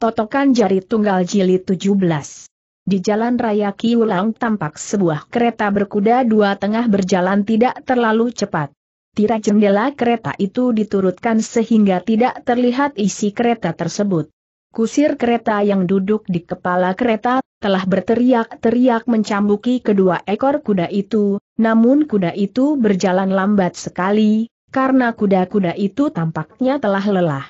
Totokan jari tunggal jilid 17. Di jalan raya Kiulang tampak sebuah kereta berkuda dua tengah berjalan tidak terlalu cepat. Tirai jendela kereta itu diturutkan sehingga tidak terlihat isi kereta tersebut. Kusir kereta yang duduk di kepala kereta telah berteriak-teriak mencambuki kedua ekor kuda itu, namun kuda itu berjalan lambat sekali, karena kuda-kuda itu tampaknya telah lelah.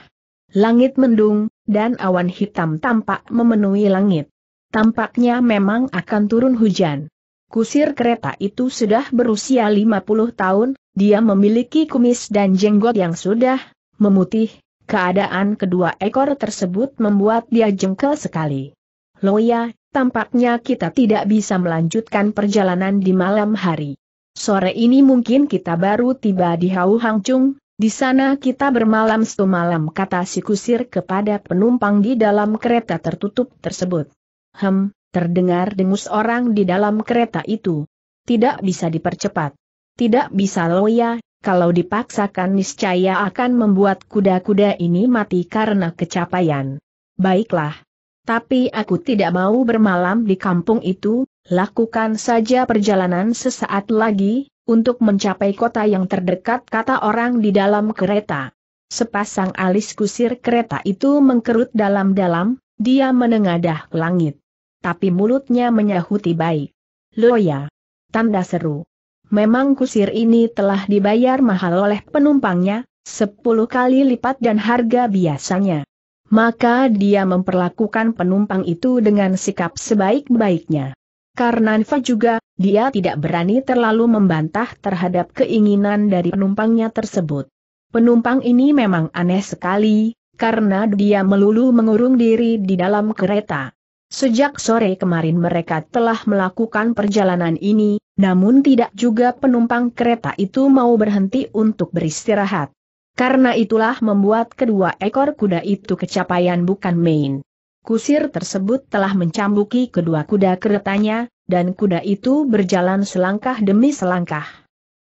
Langit mendung, dan awan hitam tampak memenuhi langit. Tampaknya memang akan turun hujan. Kusir kereta itu sudah berusia 50 tahun, dia memiliki kumis dan jenggot yang sudah memutih, keadaan kedua ekor tersebut membuat dia jengkel sekali. Loya, tampaknya kita tidak bisa melanjutkan perjalanan di malam hari. Sore ini mungkin kita baru tiba di Hau Hang Chung, di sana kita bermalam semalam kata si kusir kepada penumpang di dalam kereta tertutup tersebut. Hem, terdengar dengus orang di dalam kereta itu. Tidak bisa dipercepat. Tidak bisa loya, kalau dipaksakan niscaya akan membuat kuda-kuda ini mati karena kecapaian. Baiklah. Tapi aku tidak mau bermalam di kampung itu, lakukan saja perjalanan sesaat lagi, untuk mencapai kota yang terdekat kata orang di dalam kereta. Sepasang alis kusir kereta itu mengkerut dalam-dalam, dia menengadah ke langit. Tapi mulutnya menyahuti baik. Loya. Tanda seru. Memang kusir ini telah dibayar mahal oleh penumpangnya, sepuluh kali lipat dan harga biasanya. Maka dia memperlakukan penumpang itu dengan sikap sebaik-baiknya. Karena juga, dia tidak berani terlalu membantah terhadap keinginan dari penumpangnya tersebut. Penumpang ini memang aneh sekali, karena dia melulu mengurung diri di dalam kereta. Sejak sore kemarin mereka telah melakukan perjalanan ini, namun tidak juga penumpang kereta itu mau berhenti untuk beristirahat. Karena itulah membuat kedua ekor kuda itu kecapaian bukan main. Kusir tersebut telah mencambuki kedua kuda keretanya, dan kuda itu berjalan selangkah demi selangkah.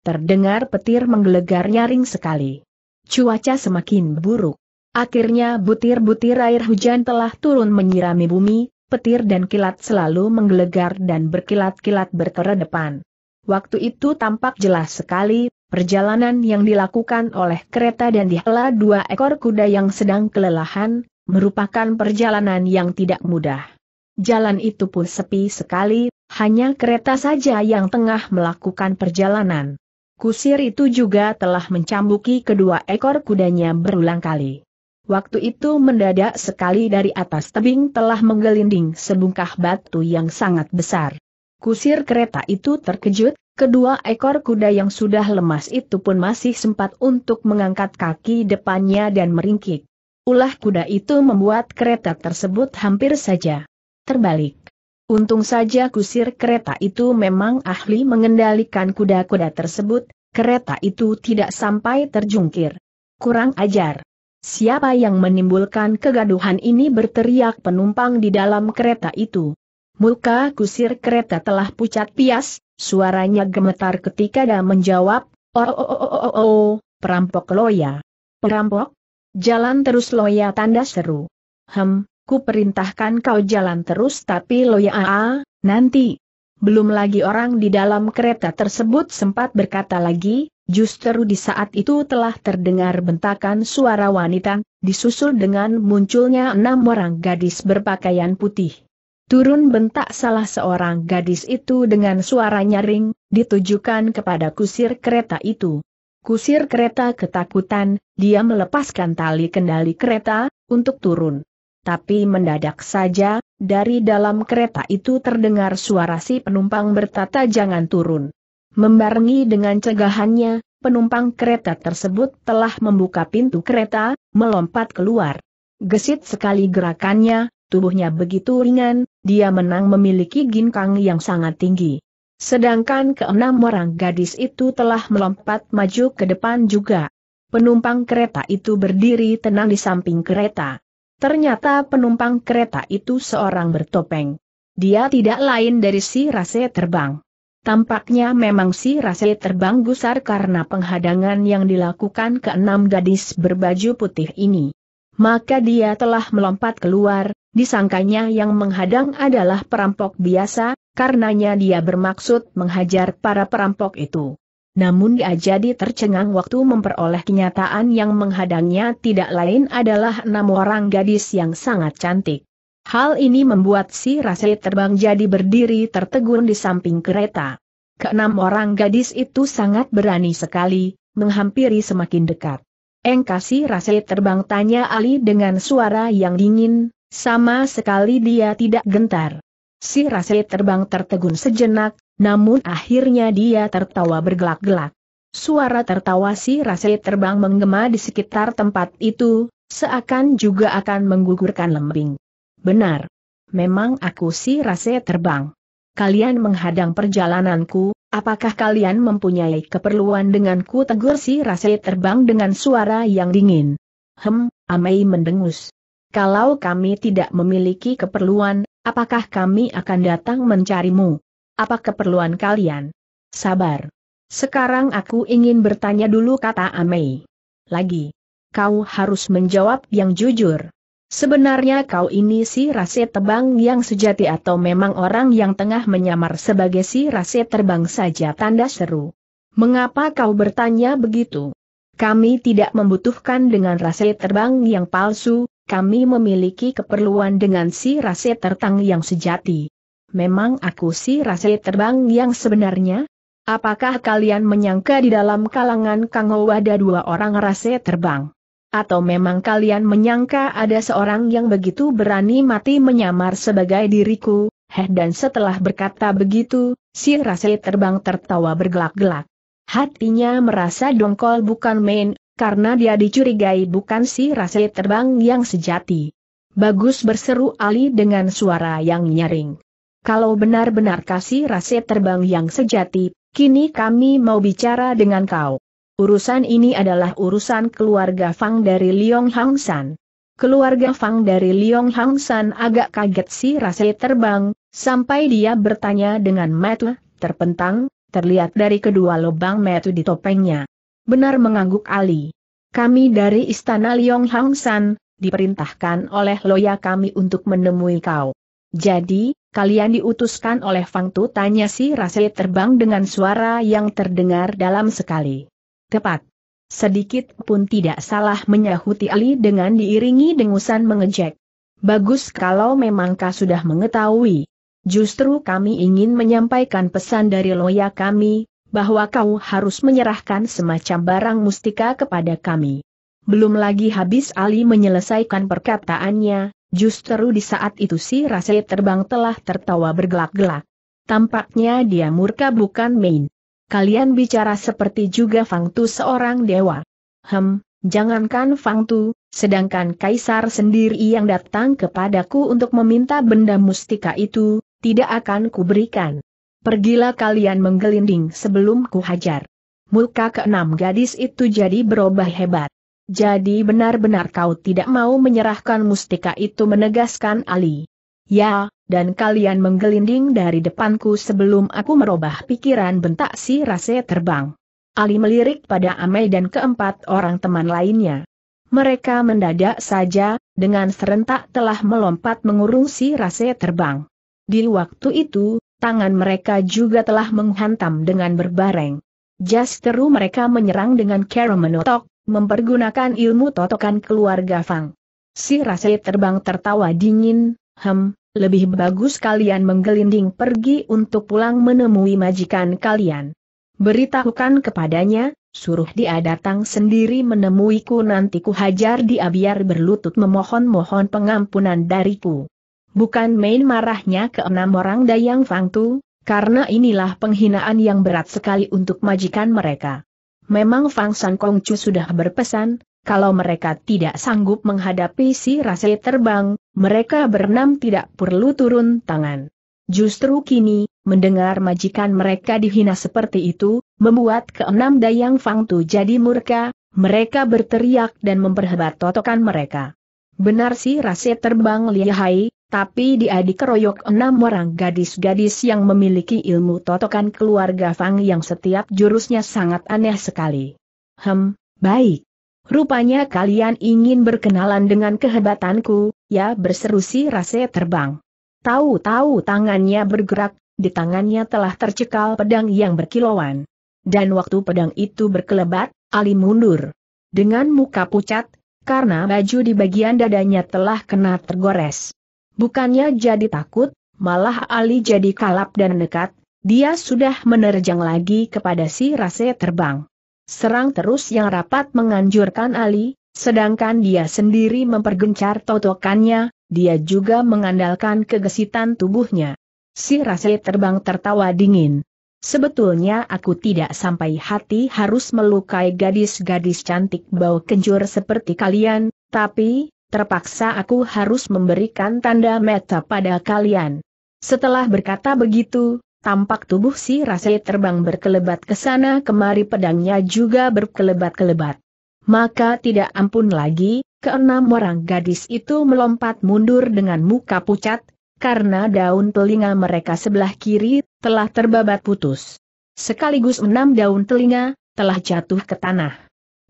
Terdengar petir menggelegar nyaring sekali. Cuaca semakin buruk. Akhirnya butir-butir air hujan telah turun menyirami bumi, petir dan kilat selalu menggelegar dan berkilat-kilat bertera depan. Waktu itu tampak jelas sekali, perjalanan yang dilakukan oleh kereta dan dihela dua ekor kuda yang sedang kelelahan, merupakan perjalanan yang tidak mudah. Jalan itu pun sepi sekali, hanya kereta saja yang tengah melakukan perjalanan. Kusir itu juga telah mencambuki kedua ekor kudanya berulang kali. Waktu itu mendadak sekali dari atas tebing telah menggelinding sebungkah batu yang sangat besar. Kusir kereta itu terkejut, kedua ekor kuda yang sudah lemas itu pun masih sempat untuk mengangkat kaki depannya dan meringkik. Ulah kuda itu membuat kereta tersebut hampir saja terbalik. Untung saja kusir kereta itu memang ahli mengendalikan kuda-kuda tersebut, kereta itu tidak sampai terjungkir. Kurang ajar. Siapa yang menimbulkan kegaduhan ini berteriak penumpang di dalam kereta itu. Muka kusir kereta telah pucat pias, suaranya gemetar ketika dia menjawab, oh, oh, oh, oh, oh, oh, oh perampok loya. Perampok? Jalan terus Loya tanda seru. Hem, ku perintahkan kau jalan terus tapi Loya aa, nanti. Belum lagi orang di dalam kereta tersebut sempat berkata lagi, justru di saat itu telah terdengar bentakan suara wanita, disusul dengan munculnya enam orang gadis berpakaian putih. Turun bentak salah seorang gadis itu dengan suara nyaring, ditujukan kepada kusir kereta itu. Kusir kereta ketakutan, dia melepaskan tali kendali kereta, untuk turun. Tapi mendadak saja, dari dalam kereta itu terdengar suara si penumpang bertata jangan turun. Membarengi dengan cegahannya, penumpang kereta tersebut telah membuka pintu kereta, melompat keluar. Gesit sekali gerakannya, tubuhnya begitu ringan, dia menang memiliki ginkang yang sangat tinggi. Sedangkan keenam orang gadis itu telah melompat maju ke depan juga. Penumpang kereta itu berdiri tenang di samping kereta. Ternyata penumpang kereta itu seorang bertopeng. Dia tidak lain dari si Rase terbang. Tampaknya memang si Rase terbang gusar karena penghadangan yang dilakukan keenam gadis berbaju putih ini. Maka dia telah melompat keluar, disangkanya yang menghadang adalah perampok biasa, karenanya dia bermaksud menghajar para perampok itu. Namun dia jadi tercengang waktu memperoleh kenyataan yang menghadangnya tidak lain adalah enam orang gadis yang sangat cantik. Hal ini membuat si Rasai terbang jadi berdiri tertegun di samping kereta. Keenam orang gadis itu sangat berani sekali, menghampiri semakin dekat. Engkasi Rasai terbang tanya Ali dengan suara yang dingin, sama sekali dia tidak gentar. Si Rasel terbang tertegun sejenak, namun akhirnya dia tertawa bergelak-gelak. Suara tertawa si Rasel terbang menggema di sekitar tempat itu, seakan juga akan menggugurkan lembing. Benar. Memang aku si Rasel terbang. Kalian menghadang perjalananku, apakah kalian mempunyai keperluan denganku tegur si Rasel terbang dengan suara yang dingin. Hem, Amei mendengus. Kalau kami tidak memiliki keperluan, Apakah kami akan datang mencarimu? Apa keperluan kalian? Sabar. Sekarang aku ingin bertanya dulu kata Amei. Lagi. Kau harus menjawab yang jujur. Sebenarnya kau ini si rase tebang yang sejati atau memang orang yang tengah menyamar sebagai si rase terbang saja tanda seru. Mengapa kau bertanya begitu? Kami tidak membutuhkan dengan rase terbang yang palsu, kami memiliki keperluan dengan si rase tertang yang sejati. Memang aku si rase terbang yang sebenarnya? Apakah kalian menyangka di dalam kalangan Kangou ada dua orang rase terbang? Atau memang kalian menyangka ada seorang yang begitu berani mati menyamar sebagai diriku? Heh dan setelah berkata begitu, si rase terbang tertawa bergelak-gelak. Hatinya merasa dongkol bukan main, karena dia dicurigai bukan si Rase terbang yang sejati. Bagus berseru Ali dengan suara yang nyaring. Kalau benar-benar kasih Rase terbang yang sejati, kini kami mau bicara dengan kau. Urusan ini adalah urusan keluarga Fang dari Liong Hang San. Keluarga Fang dari Liong Hang San agak kaget si Rase terbang, sampai dia bertanya dengan metu, terpentang, terlihat dari kedua lubang metu di topengnya. Benar mengangguk Ali. Kami dari Istana Liong Hang San, diperintahkan oleh Loya kami untuk menemui kau. Jadi, kalian diutuskan oleh Fang Tu tanya si Rasai terbang dengan suara yang terdengar dalam sekali. Tepat. Sedikit pun tidak salah menyahuti Ali dengan diiringi dengusan mengejek. Bagus kalau memang kau sudah mengetahui. Justru kami ingin menyampaikan pesan dari loya kami, bahwa kau harus menyerahkan semacam barang mustika kepada kami. Belum lagi habis Ali menyelesaikan perkataannya, justru di saat itu si Rasai terbang telah tertawa bergelak-gelak. Tampaknya dia murka bukan main. Kalian bicara seperti juga Fang Tu seorang dewa. Hem, jangankan Fang Tu, sedangkan Kaisar sendiri yang datang kepadaku untuk meminta benda mustika itu, tidak akan kuberikan pergilah kalian menggelinding sebelum ku hajar. Muka keenam gadis itu jadi berubah hebat. Jadi benar-benar kau tidak mau menyerahkan mustika itu menegaskan Ali. Ya, dan kalian menggelinding dari depanku sebelum aku merubah pikiran bentak si Rase terbang. Ali melirik pada Amei dan keempat orang teman lainnya. Mereka mendadak saja, dengan serentak telah melompat mengurung si Rase terbang. Di waktu itu, tangan mereka juga telah menghantam dengan berbareng. Jasteru mereka menyerang dengan cara menotok, mempergunakan ilmu totokan keluarga Fang. Si Rasai terbang tertawa dingin, hem, lebih bagus kalian menggelinding pergi untuk pulang menemui majikan kalian. Beritahukan kepadanya, suruh dia datang sendiri menemuiku nanti ku hajar dia biar berlutut memohon-mohon pengampunan dariku. Bukan main marahnya ke enam orang Dayang Fangtu, karena inilah penghinaan yang berat sekali untuk majikan mereka. Memang Fang San Kongcu sudah berpesan, kalau mereka tidak sanggup menghadapi si rase terbang, mereka berenam tidak perlu turun tangan. Justru kini, mendengar majikan mereka dihina seperti itu, membuat keenam Dayang Fangtu jadi murka, mereka berteriak dan memperhebat totokan mereka. Benar si rase terbang lihai, tapi dia dikeroyok enam orang gadis-gadis yang memiliki ilmu totokan keluarga Fang yang setiap jurusnya sangat aneh sekali. Hem, baik. Rupanya kalian ingin berkenalan dengan kehebatanku, ya berseru si Rase terbang. Tahu-tahu tangannya bergerak, di tangannya telah tercekal pedang yang berkilauan. Dan waktu pedang itu berkelebat, Ali mundur. Dengan muka pucat, karena baju di bagian dadanya telah kena tergores. Bukannya jadi takut, malah Ali jadi kalap dan nekat, dia sudah menerjang lagi kepada si Rase terbang. Serang terus yang rapat menganjurkan Ali, sedangkan dia sendiri mempergencar totokannya, dia juga mengandalkan kegesitan tubuhnya. Si Rase terbang tertawa dingin. Sebetulnya aku tidak sampai hati harus melukai gadis-gadis cantik bau kencur seperti kalian, tapi, terpaksa aku harus memberikan tanda meta pada kalian. Setelah berkata begitu, tampak tubuh si Rase terbang berkelebat ke sana kemari pedangnya juga berkelebat-kelebat. Maka tidak ampun lagi, keenam orang gadis itu melompat mundur dengan muka pucat, karena daun telinga mereka sebelah kiri telah terbabat putus. Sekaligus enam daun telinga telah jatuh ke tanah.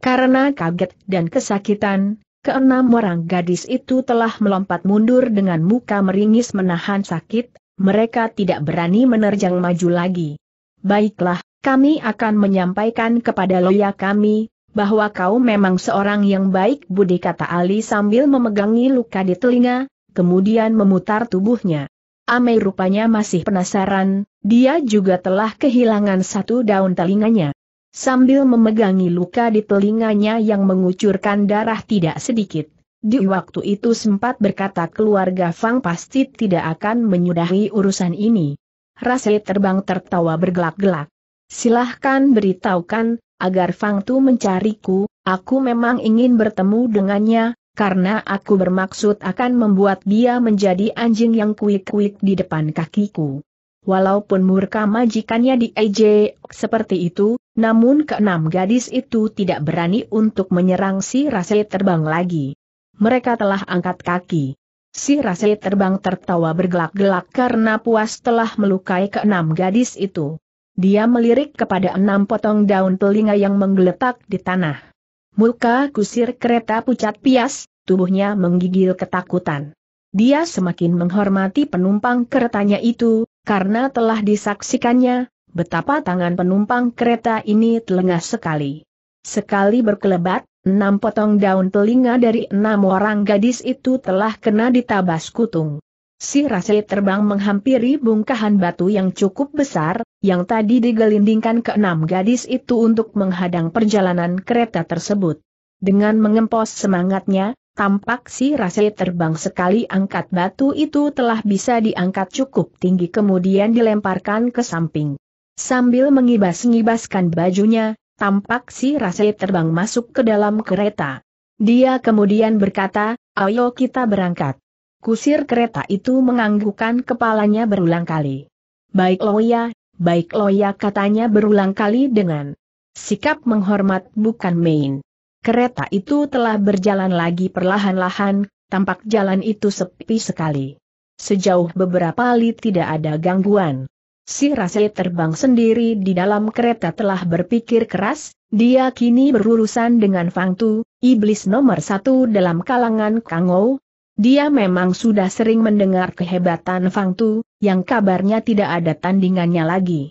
Karena kaget dan kesakitan, Keenam orang gadis itu telah melompat mundur dengan muka meringis menahan sakit, mereka tidak berani menerjang maju lagi. Baiklah, kami akan menyampaikan kepada loya kami, bahwa kau memang seorang yang baik budi kata Ali sambil memegangi luka di telinga, kemudian memutar tubuhnya. Amei rupanya masih penasaran, dia juga telah kehilangan satu daun telinganya. Sambil memegangi luka di telinganya yang mengucurkan darah tidak sedikit. Di waktu itu sempat berkata keluarga Fang pasti tidak akan menyudahi urusan ini. Rasai terbang tertawa bergelak-gelak. Silahkan beritahukan, agar Fang Tu mencariku, aku memang ingin bertemu dengannya, karena aku bermaksud akan membuat dia menjadi anjing yang kuik-kuik di depan kakiku. Walaupun murka majikannya di EJ seperti itu, namun keenam gadis itu tidak berani untuk menyerang si Rasel terbang lagi. Mereka telah angkat kaki. Si Rasel terbang tertawa bergelak-gelak karena puas telah melukai keenam gadis itu. Dia melirik kepada enam potong daun telinga yang menggeletak di tanah. Muka kusir kereta pucat pias, tubuhnya menggigil ketakutan. Dia semakin menghormati penumpang keretanya itu, karena telah disaksikannya, betapa tangan penumpang kereta ini telengah sekali. Sekali berkelebat, enam potong daun telinga dari enam orang gadis itu telah kena ditabas kutung. Si Rasli terbang menghampiri bungkahan batu yang cukup besar, yang tadi digelindingkan ke enam gadis itu untuk menghadang perjalanan kereta tersebut. Dengan mengempos semangatnya, Tampak si Rase terbang sekali angkat batu itu telah bisa diangkat cukup tinggi kemudian dilemparkan ke samping. Sambil mengibas-ngibaskan bajunya, tampak si Rase terbang masuk ke dalam kereta. Dia kemudian berkata, ayo kita berangkat. Kusir kereta itu menganggukkan kepalanya berulang kali. Baik Loya, baik Loya katanya berulang kali dengan sikap menghormat bukan main. Kereta itu telah berjalan lagi perlahan-lahan, tampak jalan itu sepi sekali. Sejauh beberapa li tidak ada gangguan. Si Rasel terbang sendiri di dalam kereta telah berpikir keras, dia kini berurusan dengan Fang Tu, iblis nomor satu dalam kalangan Kangou. Dia memang sudah sering mendengar kehebatan Fang Tu, yang kabarnya tidak ada tandingannya lagi.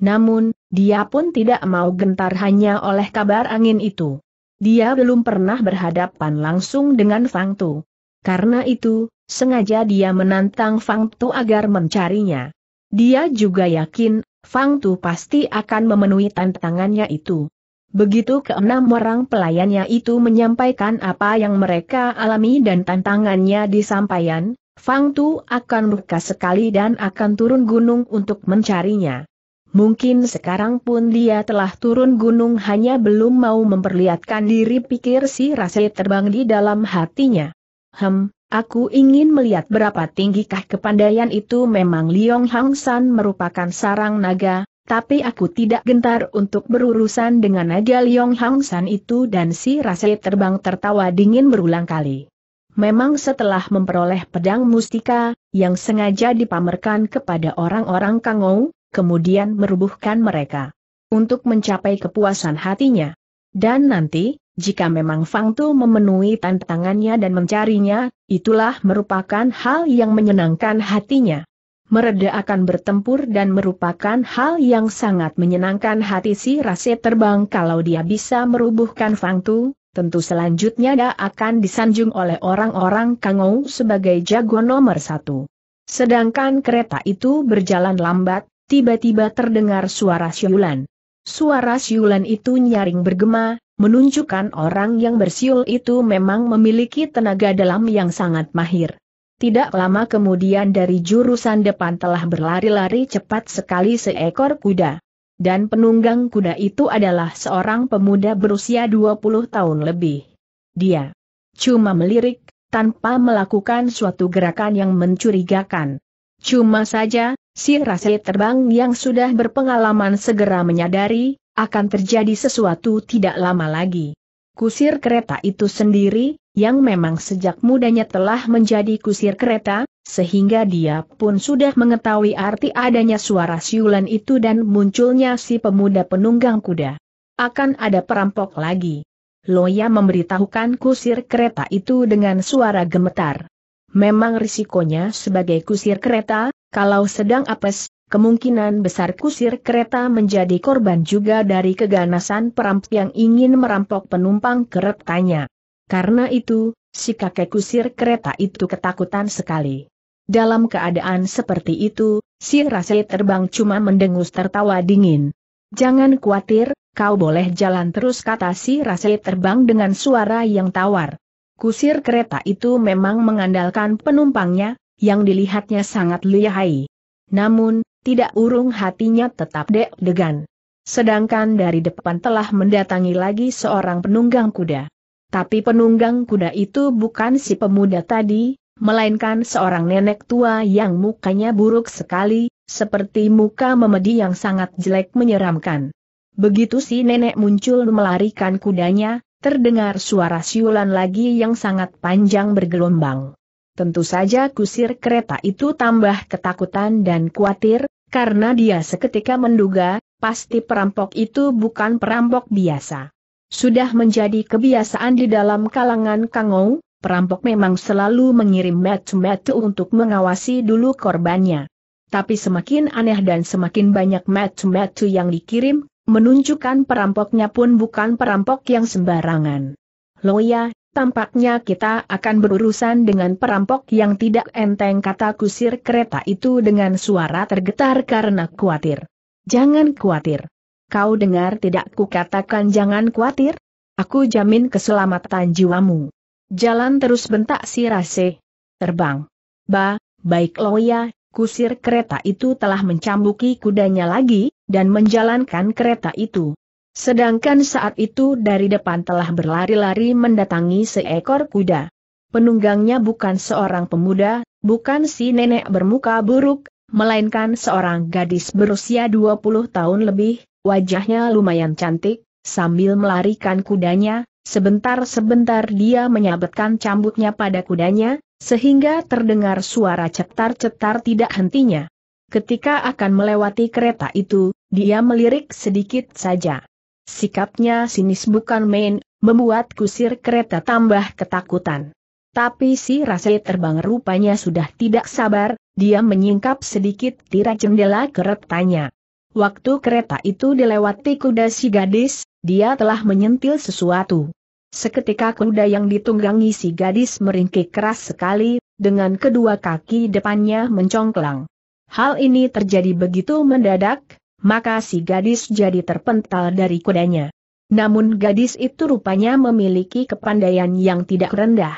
Namun, dia pun tidak mau gentar hanya oleh kabar angin itu. Dia belum pernah berhadapan langsung dengan Fang Tu. Karena itu, sengaja dia menantang Fang Tu agar mencarinya. Dia juga yakin, Fang Tu pasti akan memenuhi tantangannya itu. Begitu keenam orang pelayannya itu menyampaikan apa yang mereka alami dan tantangannya disampaikan, Fang Tu akan luka sekali dan akan turun gunung untuk mencarinya. Mungkin sekarang pun dia telah turun gunung hanya belum mau memperlihatkan diri pikir si Rase terbang di dalam hatinya. Hem, aku ingin melihat berapa tinggikah kepandaian itu memang Liong Hang San merupakan sarang naga, tapi aku tidak gentar untuk berurusan dengan naga Liong Hang San itu dan si Rase terbang tertawa dingin berulang kali. Memang setelah memperoleh pedang mustika, yang sengaja dipamerkan kepada orang-orang Kangou, kemudian merubuhkan mereka. Untuk mencapai kepuasan hatinya. Dan nanti, jika memang Fang Tu memenuhi tantangannya dan mencarinya, itulah merupakan hal yang menyenangkan hatinya. Mereda akan bertempur dan merupakan hal yang sangat menyenangkan hati si Rase terbang kalau dia bisa merubuhkan Fang Tu, tentu selanjutnya dia akan disanjung oleh orang-orang Kangou sebagai jago nomor satu. Sedangkan kereta itu berjalan lambat, tiba-tiba terdengar suara siulan. Suara siulan itu nyaring bergema, menunjukkan orang yang bersiul itu memang memiliki tenaga dalam yang sangat mahir. Tidak lama kemudian dari jurusan depan telah berlari-lari cepat sekali seekor kuda. Dan penunggang kuda itu adalah seorang pemuda berusia 20 tahun lebih. Dia cuma melirik, tanpa melakukan suatu gerakan yang mencurigakan. Cuma saja, si rasa terbang yang sudah berpengalaman segera menyadari, akan terjadi sesuatu tidak lama lagi. Kusir kereta itu sendiri, yang memang sejak mudanya telah menjadi kusir kereta, sehingga dia pun sudah mengetahui arti adanya suara siulan itu dan munculnya si pemuda penunggang kuda. Akan ada perampok lagi. Loya memberitahukan kusir kereta itu dengan suara gemetar. Memang risikonya sebagai kusir kereta, kalau sedang apes, kemungkinan besar kusir kereta menjadi korban juga dari keganasan perampok yang ingin merampok penumpang keretanya. Karena itu, si kakek kusir kereta itu ketakutan sekali. Dalam keadaan seperti itu, si rasa terbang cuma mendengus tertawa dingin. Jangan khawatir, kau boleh jalan terus kata si rasa terbang dengan suara yang tawar. Kusir kereta itu memang mengandalkan penumpangnya, yang dilihatnya sangat lihai. Namun, tidak urung hatinya tetap deg-degan. Sedangkan dari depan telah mendatangi lagi seorang penunggang kuda. Tapi penunggang kuda itu bukan si pemuda tadi, melainkan seorang nenek tua yang mukanya buruk sekali, seperti muka memedi yang sangat jelek menyeramkan. Begitu si nenek muncul melarikan kudanya, terdengar suara siulan lagi yang sangat panjang bergelombang. Tentu saja kusir kereta itu tambah ketakutan dan khawatir, karena dia seketika menduga, pasti perampok itu bukan perampok biasa. Sudah menjadi kebiasaan di dalam kalangan Kangou, perampok memang selalu mengirim metu-metu untuk mengawasi dulu korbannya. Tapi semakin aneh dan semakin banyak metu-metu yang dikirim, menunjukkan perampoknya pun bukan perampok yang sembarangan. Loya, Tampaknya kita akan berurusan dengan perampok yang tidak enteng kata kusir kereta itu dengan suara tergetar karena khawatir. Jangan khawatir. Kau dengar tidak kukatakan jangan khawatir? Aku jamin keselamatan jiwamu. Jalan terus bentak si Rase. Terbang. Ba, baik Loya, kusir kereta itu telah mencambuki kudanya lagi, dan menjalankan kereta itu. Sedangkan saat itu dari depan telah berlari-lari mendatangi seekor kuda. Penunggangnya bukan seorang pemuda, bukan si nenek bermuka buruk, melainkan seorang gadis berusia 20 tahun lebih, wajahnya lumayan cantik, sambil melarikan kudanya, sebentar-sebentar dia menyabetkan cambuknya pada kudanya, sehingga terdengar suara cetar-cetar tidak hentinya. Ketika akan melewati kereta itu, dia melirik sedikit saja. Sikapnya sinis bukan main, membuat kusir kereta tambah ketakutan. Tapi si Rase terbang rupanya sudah tidak sabar, dia menyingkap sedikit tirai jendela keretanya. Waktu kereta itu dilewati kuda si gadis, dia telah menyentil sesuatu. Seketika kuda yang ditunggangi si gadis meringkik keras sekali, dengan kedua kaki depannya mencongklang. Hal ini terjadi begitu mendadak, maka si gadis jadi terpental dari kudanya. Namun gadis itu rupanya memiliki kepandaian yang tidak rendah.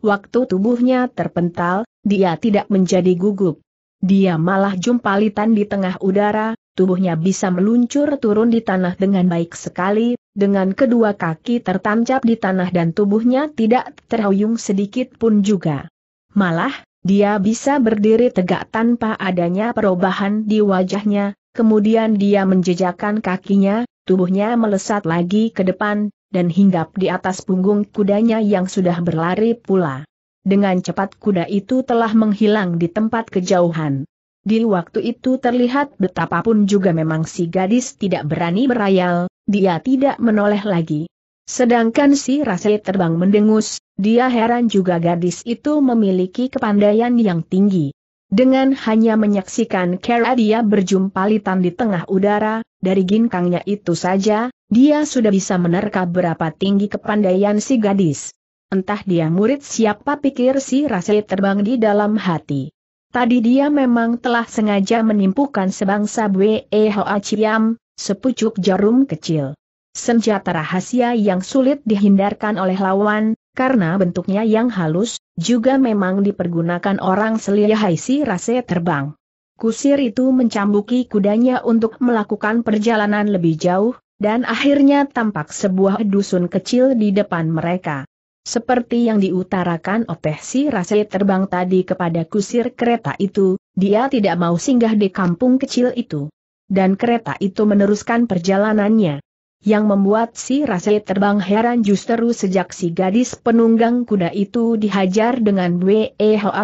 Waktu tubuhnya terpental, dia tidak menjadi gugup. Dia malah jumpalitan di tengah udara, tubuhnya bisa meluncur turun di tanah dengan baik sekali, dengan kedua kaki tertancap di tanah dan tubuhnya tidak terhuyung sedikit pun juga. Malah, dia bisa berdiri tegak tanpa adanya perubahan di wajahnya, Kemudian dia menjejakkan kakinya, tubuhnya melesat lagi ke depan, dan hinggap di atas punggung kudanya yang sudah berlari pula. Dengan cepat kuda itu telah menghilang di tempat kejauhan. Di waktu itu terlihat betapapun juga memang si gadis tidak berani berayal, dia tidak menoleh lagi. Sedangkan si Rasel terbang mendengus, dia heran juga gadis itu memiliki kepandaian yang tinggi. Dengan hanya menyaksikan Kera dia berjumpa litan di tengah udara, dari ginkangnya itu saja, dia sudah bisa menerka berapa tinggi kepandaian si gadis. Entah dia murid siapa pikir si Rasli terbang di dalam hati. Tadi dia memang telah sengaja menimpukan sebangsa Bwe Hoa Chiam, sepucuk jarum kecil. Senjata rahasia yang sulit dihindarkan oleh lawan, karena bentuknya yang halus, juga memang dipergunakan orang selihai si rase terbang. Kusir itu mencambuki kudanya untuk melakukan perjalanan lebih jauh, dan akhirnya tampak sebuah dusun kecil di depan mereka. Seperti yang diutarakan oleh si Rase terbang tadi kepada kusir kereta itu, dia tidak mau singgah di kampung kecil itu. Dan kereta itu meneruskan perjalanannya. Yang membuat si Rase terbang heran justru sejak si gadis penunggang kuda itu dihajar dengan Bwe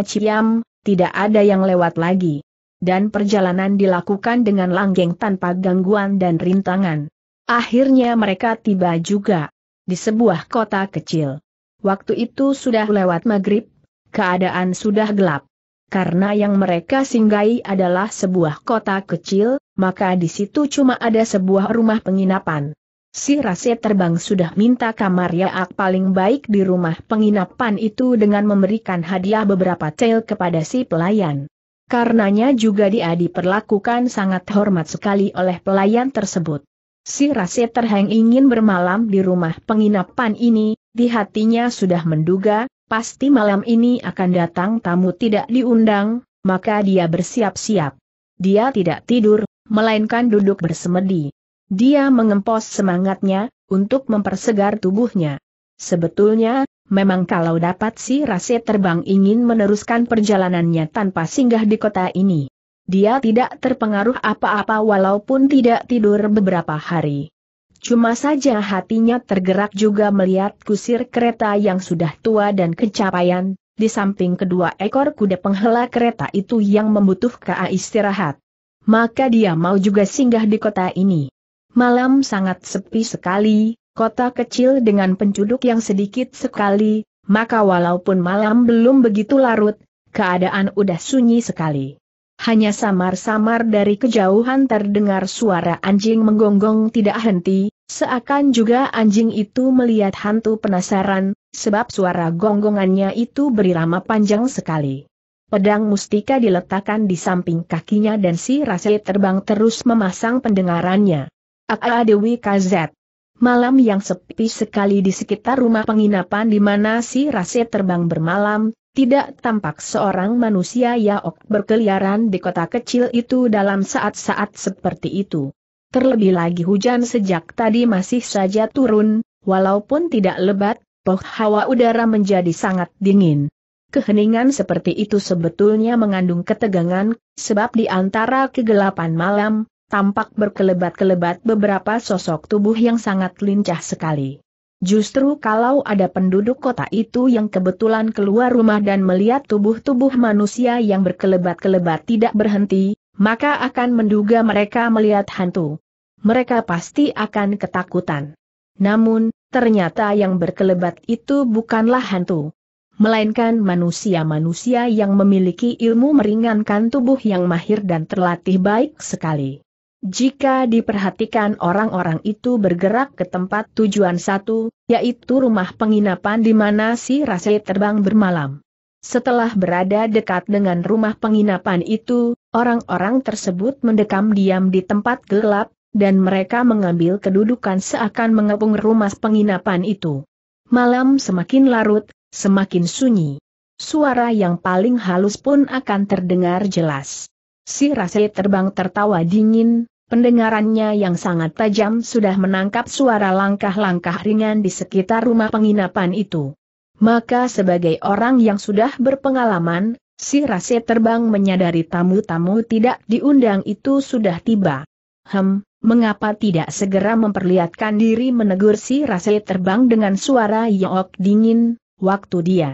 Chiam, tidak ada yang lewat lagi. Dan perjalanan dilakukan dengan langgeng tanpa gangguan dan rintangan. Akhirnya mereka tiba juga di sebuah kota kecil. Waktu itu sudah lewat maghrib, keadaan sudah gelap. Karena yang mereka singgahi adalah sebuah kota kecil, maka di situ cuma ada sebuah rumah penginapan. Si Rase terbang sudah minta kamar Yaak paling baik di rumah penginapan itu dengan memberikan hadiah beberapa cel kepada si pelayan. Karenanya juga dia diperlakukan sangat hormat sekali oleh pelayan tersebut. Si Rase terhang ingin bermalam di rumah penginapan ini, di hatinya sudah menduga, pasti malam ini akan datang tamu tidak diundang, maka dia bersiap-siap. Dia tidak tidur, melainkan duduk bersemedi. Dia mengempos semangatnya, untuk mempersegar tubuhnya. Sebetulnya, memang kalau dapat si Rase terbang ingin meneruskan perjalanannya tanpa singgah di kota ini. Dia tidak terpengaruh apa-apa walaupun tidak tidur beberapa hari. Cuma saja hatinya tergerak juga melihat kusir kereta yang sudah tua dan kecapaian, di samping kedua ekor kuda penghela kereta itu yang membutuhkan istirahat. Maka dia mau juga singgah di kota ini. Malam sangat sepi sekali, kota kecil dengan penduduk yang sedikit sekali, maka walaupun malam belum begitu larut, keadaan udah sunyi sekali. Hanya samar-samar dari kejauhan terdengar suara anjing menggonggong tidak henti, seakan juga anjing itu melihat hantu penasaran, sebab suara gonggongannya itu berirama panjang sekali. Pedang mustika diletakkan di samping kakinya dan si Rasil terbang terus memasang pendengarannya. Aka Dewi KZ. Malam yang sepi sekali di sekitar rumah penginapan di mana si Rase terbang bermalam, tidak tampak seorang manusia yaok berkeliaran di kota kecil itu dalam saat-saat seperti itu. Terlebih lagi hujan sejak tadi masih saja turun, walaupun tidak lebat, poh hawa udara menjadi sangat dingin. Keheningan seperti itu sebetulnya mengandung ketegangan, sebab di antara kegelapan malam, tampak berkelebat-kelebat beberapa sosok tubuh yang sangat lincah sekali. Justru kalau ada penduduk kota itu yang kebetulan keluar rumah dan melihat tubuh-tubuh manusia yang berkelebat-kelebat tidak berhenti, maka akan menduga mereka melihat hantu. Mereka pasti akan ketakutan. Namun, ternyata yang berkelebat itu bukanlah hantu. Melainkan manusia-manusia yang memiliki ilmu meringankan tubuh yang mahir dan terlatih baik sekali. Jika diperhatikan orang-orang itu bergerak ke tempat tujuan satu, yaitu rumah penginapan di mana si Rase terbang bermalam. Setelah berada dekat dengan rumah penginapan itu, orang-orang tersebut mendekam diam di tempat gelap, dan mereka mengambil kedudukan seakan mengepung rumah penginapan itu. Malam semakin larut, semakin sunyi. Suara yang paling halus pun akan terdengar jelas. Si Rase terbang tertawa dingin, Pendengarannya yang sangat tajam sudah menangkap suara langkah-langkah ringan di sekitar rumah penginapan itu. Maka sebagai orang yang sudah berpengalaman, si Rase terbang menyadari tamu-tamu tidak diundang itu sudah tiba. Hem, mengapa tidak segera memperlihatkan diri menegur si Rase terbang dengan suara yang dingin, waktu dia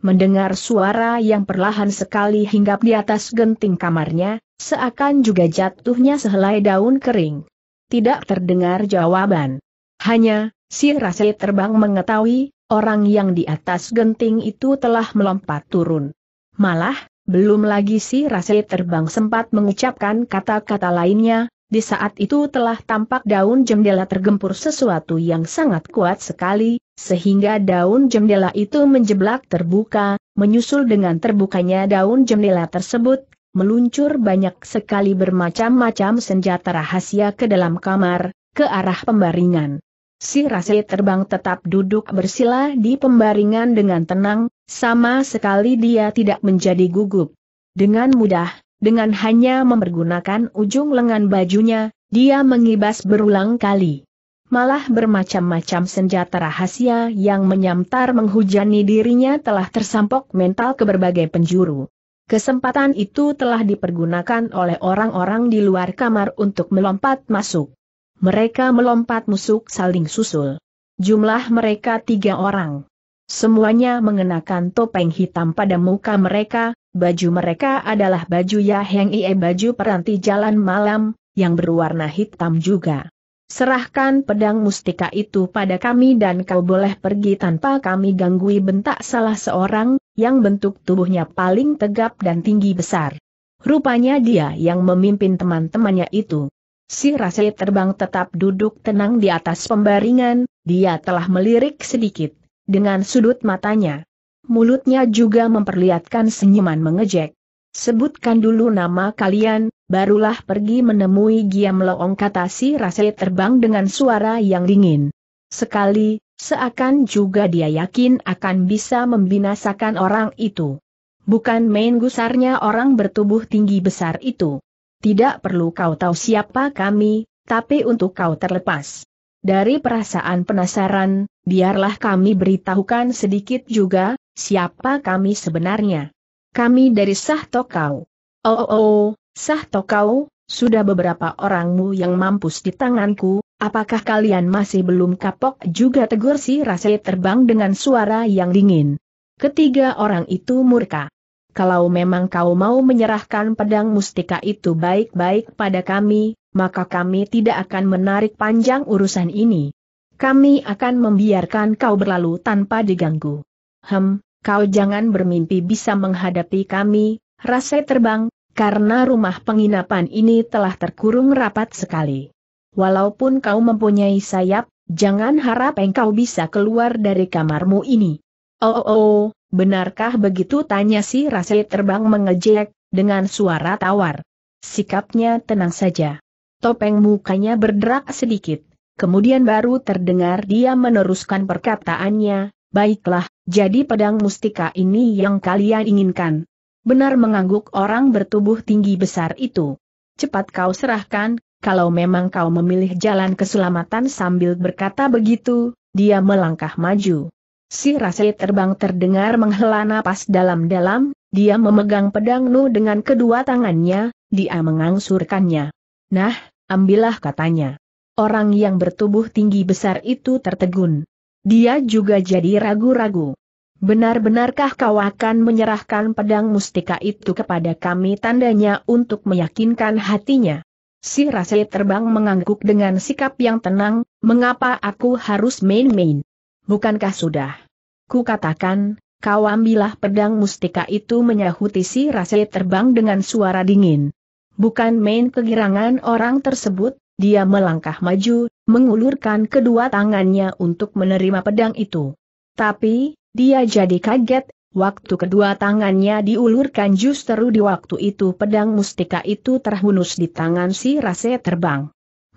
Mendengar suara yang perlahan sekali hinggap di atas genting kamarnya, seakan juga jatuhnya sehelai daun kering. Tidak terdengar jawaban. Hanya, si Rasli terbang mengetahui, orang yang di atas genting itu telah melompat turun. Malah, belum lagi si Rasli terbang sempat mengucapkan kata-kata lainnya, di saat itu telah tampak daun jendela tergempur sesuatu yang sangat kuat sekali, sehingga daun jendela itu menjeblak terbuka, menyusul dengan terbukanya daun jendela tersebut, meluncur banyak sekali bermacam-macam senjata rahasia ke dalam kamar, ke arah pembaringan. Si Rasi terbang tetap duduk bersila di pembaringan dengan tenang, sama sekali dia tidak menjadi gugup. Dengan mudah, dengan hanya mempergunakan ujung lengan bajunya, dia mengibas berulang kali. Malah bermacam-macam senjata rahasia yang menyamtar menghujani dirinya telah tersampok mental ke berbagai penjuru. Kesempatan itu telah dipergunakan oleh orang-orang di luar kamar untuk melompat masuk. Mereka melompat musuk saling susul. Jumlah mereka tiga orang. Semuanya mengenakan topeng hitam pada muka mereka, Baju mereka adalah baju Yaheng Ie baju peranti jalan malam, yang berwarna hitam juga. Serahkan pedang mustika itu pada kami dan kau boleh pergi tanpa kami ganggui bentak salah seorang, yang bentuk tubuhnya paling tegap dan tinggi besar. Rupanya dia yang memimpin teman-temannya itu. Si Rase terbang tetap duduk tenang di atas pembaringan, dia telah melirik sedikit, dengan sudut matanya mulutnya juga memperlihatkan senyuman mengejek. Sebutkan dulu nama kalian, barulah pergi menemui Giam Loong kata si rase terbang dengan suara yang dingin. Sekali, seakan juga dia yakin akan bisa membinasakan orang itu. Bukan main gusarnya orang bertubuh tinggi besar itu. Tidak perlu kau tahu siapa kami, tapi untuk kau terlepas. Dari perasaan penasaran, biarlah kami beritahukan sedikit juga, siapa kami sebenarnya? Kami dari Sah Tokau. Oh, oh, oh Sah Tokau, sudah beberapa orangmu yang mampus di tanganku, apakah kalian masih belum kapok juga tegur si Rase terbang dengan suara yang dingin. Ketiga orang itu murka. Kalau memang kau mau menyerahkan pedang mustika itu baik-baik pada kami, maka kami tidak akan menarik panjang urusan ini. Kami akan membiarkan kau berlalu tanpa diganggu. Hem, kau jangan bermimpi bisa menghadapi kami, Rase terbang, karena rumah penginapan ini telah terkurung rapat sekali. Walaupun kau mempunyai sayap, jangan harap engkau bisa keluar dari kamarmu ini. Oh, oh, oh benarkah begitu tanya si Rase terbang mengejek, dengan suara tawar. Sikapnya tenang saja. Topeng mukanya berderak sedikit, kemudian baru terdengar dia meneruskan perkataannya, baiklah, jadi pedang mustika ini yang kalian inginkan. Benar mengangguk orang bertubuh tinggi besar itu. Cepat kau serahkan, kalau memang kau memilih jalan keselamatan sambil berkata begitu, dia melangkah maju. Si Rasai terbang terdengar menghela napas dalam-dalam, dia memegang pedang Nu dengan kedua tangannya, dia mengangsurkannya. Nah, ambillah katanya. Orang yang bertubuh tinggi besar itu tertegun. Dia juga jadi ragu-ragu. Benar-benarkah kau akan menyerahkan pedang mustika itu kepada kami tandanya untuk meyakinkan hatinya? Si Rase terbang mengangguk dengan sikap yang tenang, mengapa aku harus main-main? Bukankah sudah? Ku katakan, kau ambillah pedang mustika itu menyahuti si Rase terbang dengan suara dingin. Bukan main kegirangan orang tersebut, dia melangkah maju, mengulurkan kedua tangannya untuk menerima pedang itu. Tapi, dia jadi kaget, waktu kedua tangannya diulurkan justru di waktu itu pedang mustika itu terhunus di tangan si Rase terbang.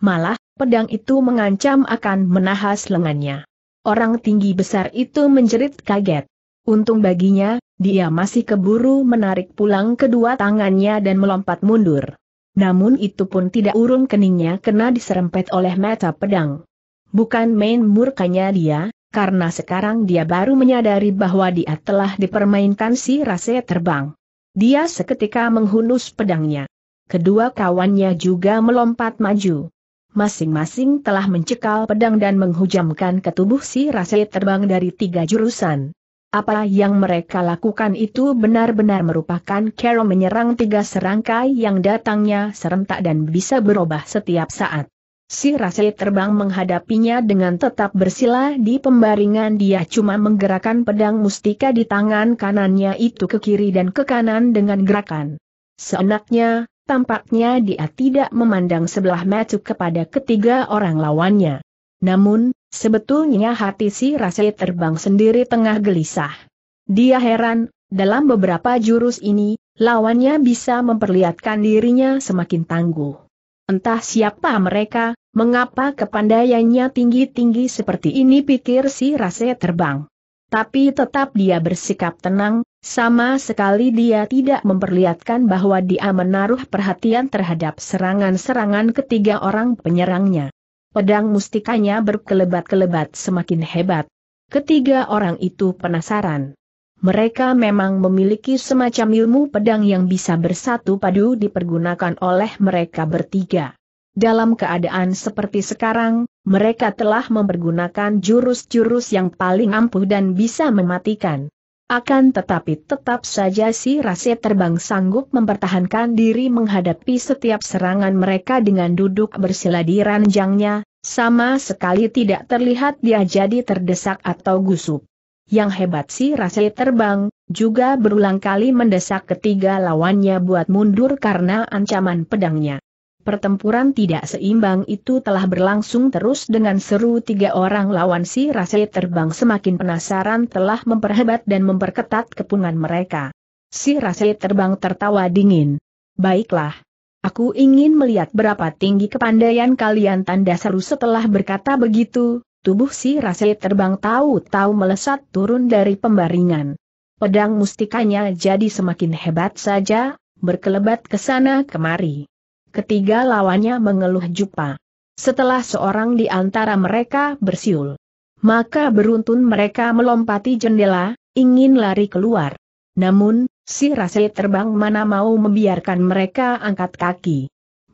Malah, pedang itu mengancam akan menahas lengannya. Orang tinggi besar itu menjerit kaget. Untung baginya, dia masih keburu menarik pulang kedua tangannya dan melompat mundur. Namun itu pun tidak urung keningnya kena diserempet oleh mata pedang. Bukan main murkanya dia, karena sekarang dia baru menyadari bahwa dia telah dipermainkan si rase terbang. Dia seketika menghunus pedangnya. Kedua kawannya juga melompat maju. Masing-masing telah mencekal pedang dan menghujamkan ke tubuh si rase terbang dari tiga jurusan. Apa yang mereka lakukan itu benar-benar merupakan Carol menyerang tiga serangkai yang datangnya serentak dan bisa berubah setiap saat. Si Rasel terbang menghadapinya dengan tetap bersila di pembaringan dia cuma menggerakkan pedang mustika di tangan kanannya itu ke kiri dan ke kanan dengan gerakan. Seenaknya, tampaknya dia tidak memandang sebelah mata kepada ketiga orang lawannya. Namun, sebetulnya hati si Rasel terbang sendiri tengah gelisah. Dia heran, dalam beberapa jurus ini, lawannya bisa memperlihatkan dirinya semakin tangguh. Entah siapa mereka, Mengapa kepandaiannya tinggi-tinggi seperti ini pikir si Rase terbang. Tapi tetap dia bersikap tenang, sama sekali dia tidak memperlihatkan bahwa dia menaruh perhatian terhadap serangan-serangan ketiga orang penyerangnya. Pedang mustikanya berkelebat-kelebat semakin hebat. Ketiga orang itu penasaran. Mereka memang memiliki semacam ilmu pedang yang bisa bersatu padu dipergunakan oleh mereka bertiga. Dalam keadaan seperti sekarang, mereka telah mempergunakan jurus-jurus yang paling ampuh dan bisa mematikan. Akan tetapi tetap saja si Rasep terbang sanggup mempertahankan diri menghadapi setiap serangan mereka dengan duduk bersila di ranjangnya, sama sekali tidak terlihat dia jadi terdesak atau gusup. Yang hebat si Rasep terbang, juga berulang kali mendesak ketiga lawannya buat mundur karena ancaman pedangnya. Pertempuran tidak seimbang itu telah berlangsung terus dengan seru tiga orang lawan si Rase terbang semakin penasaran telah memperhebat dan memperketat kepungan mereka. Si Rase terbang tertawa dingin. Baiklah. Aku ingin melihat berapa tinggi kepandaian kalian tanda seru setelah berkata begitu, tubuh si Rase terbang tahu-tahu melesat turun dari pembaringan. Pedang mustikanya jadi semakin hebat saja, berkelebat ke sana kemari ketiga lawannya mengeluh jupa. Setelah seorang di antara mereka bersiul, maka beruntun mereka melompati jendela, ingin lari keluar. Namun, si Rasli terbang mana mau membiarkan mereka angkat kaki.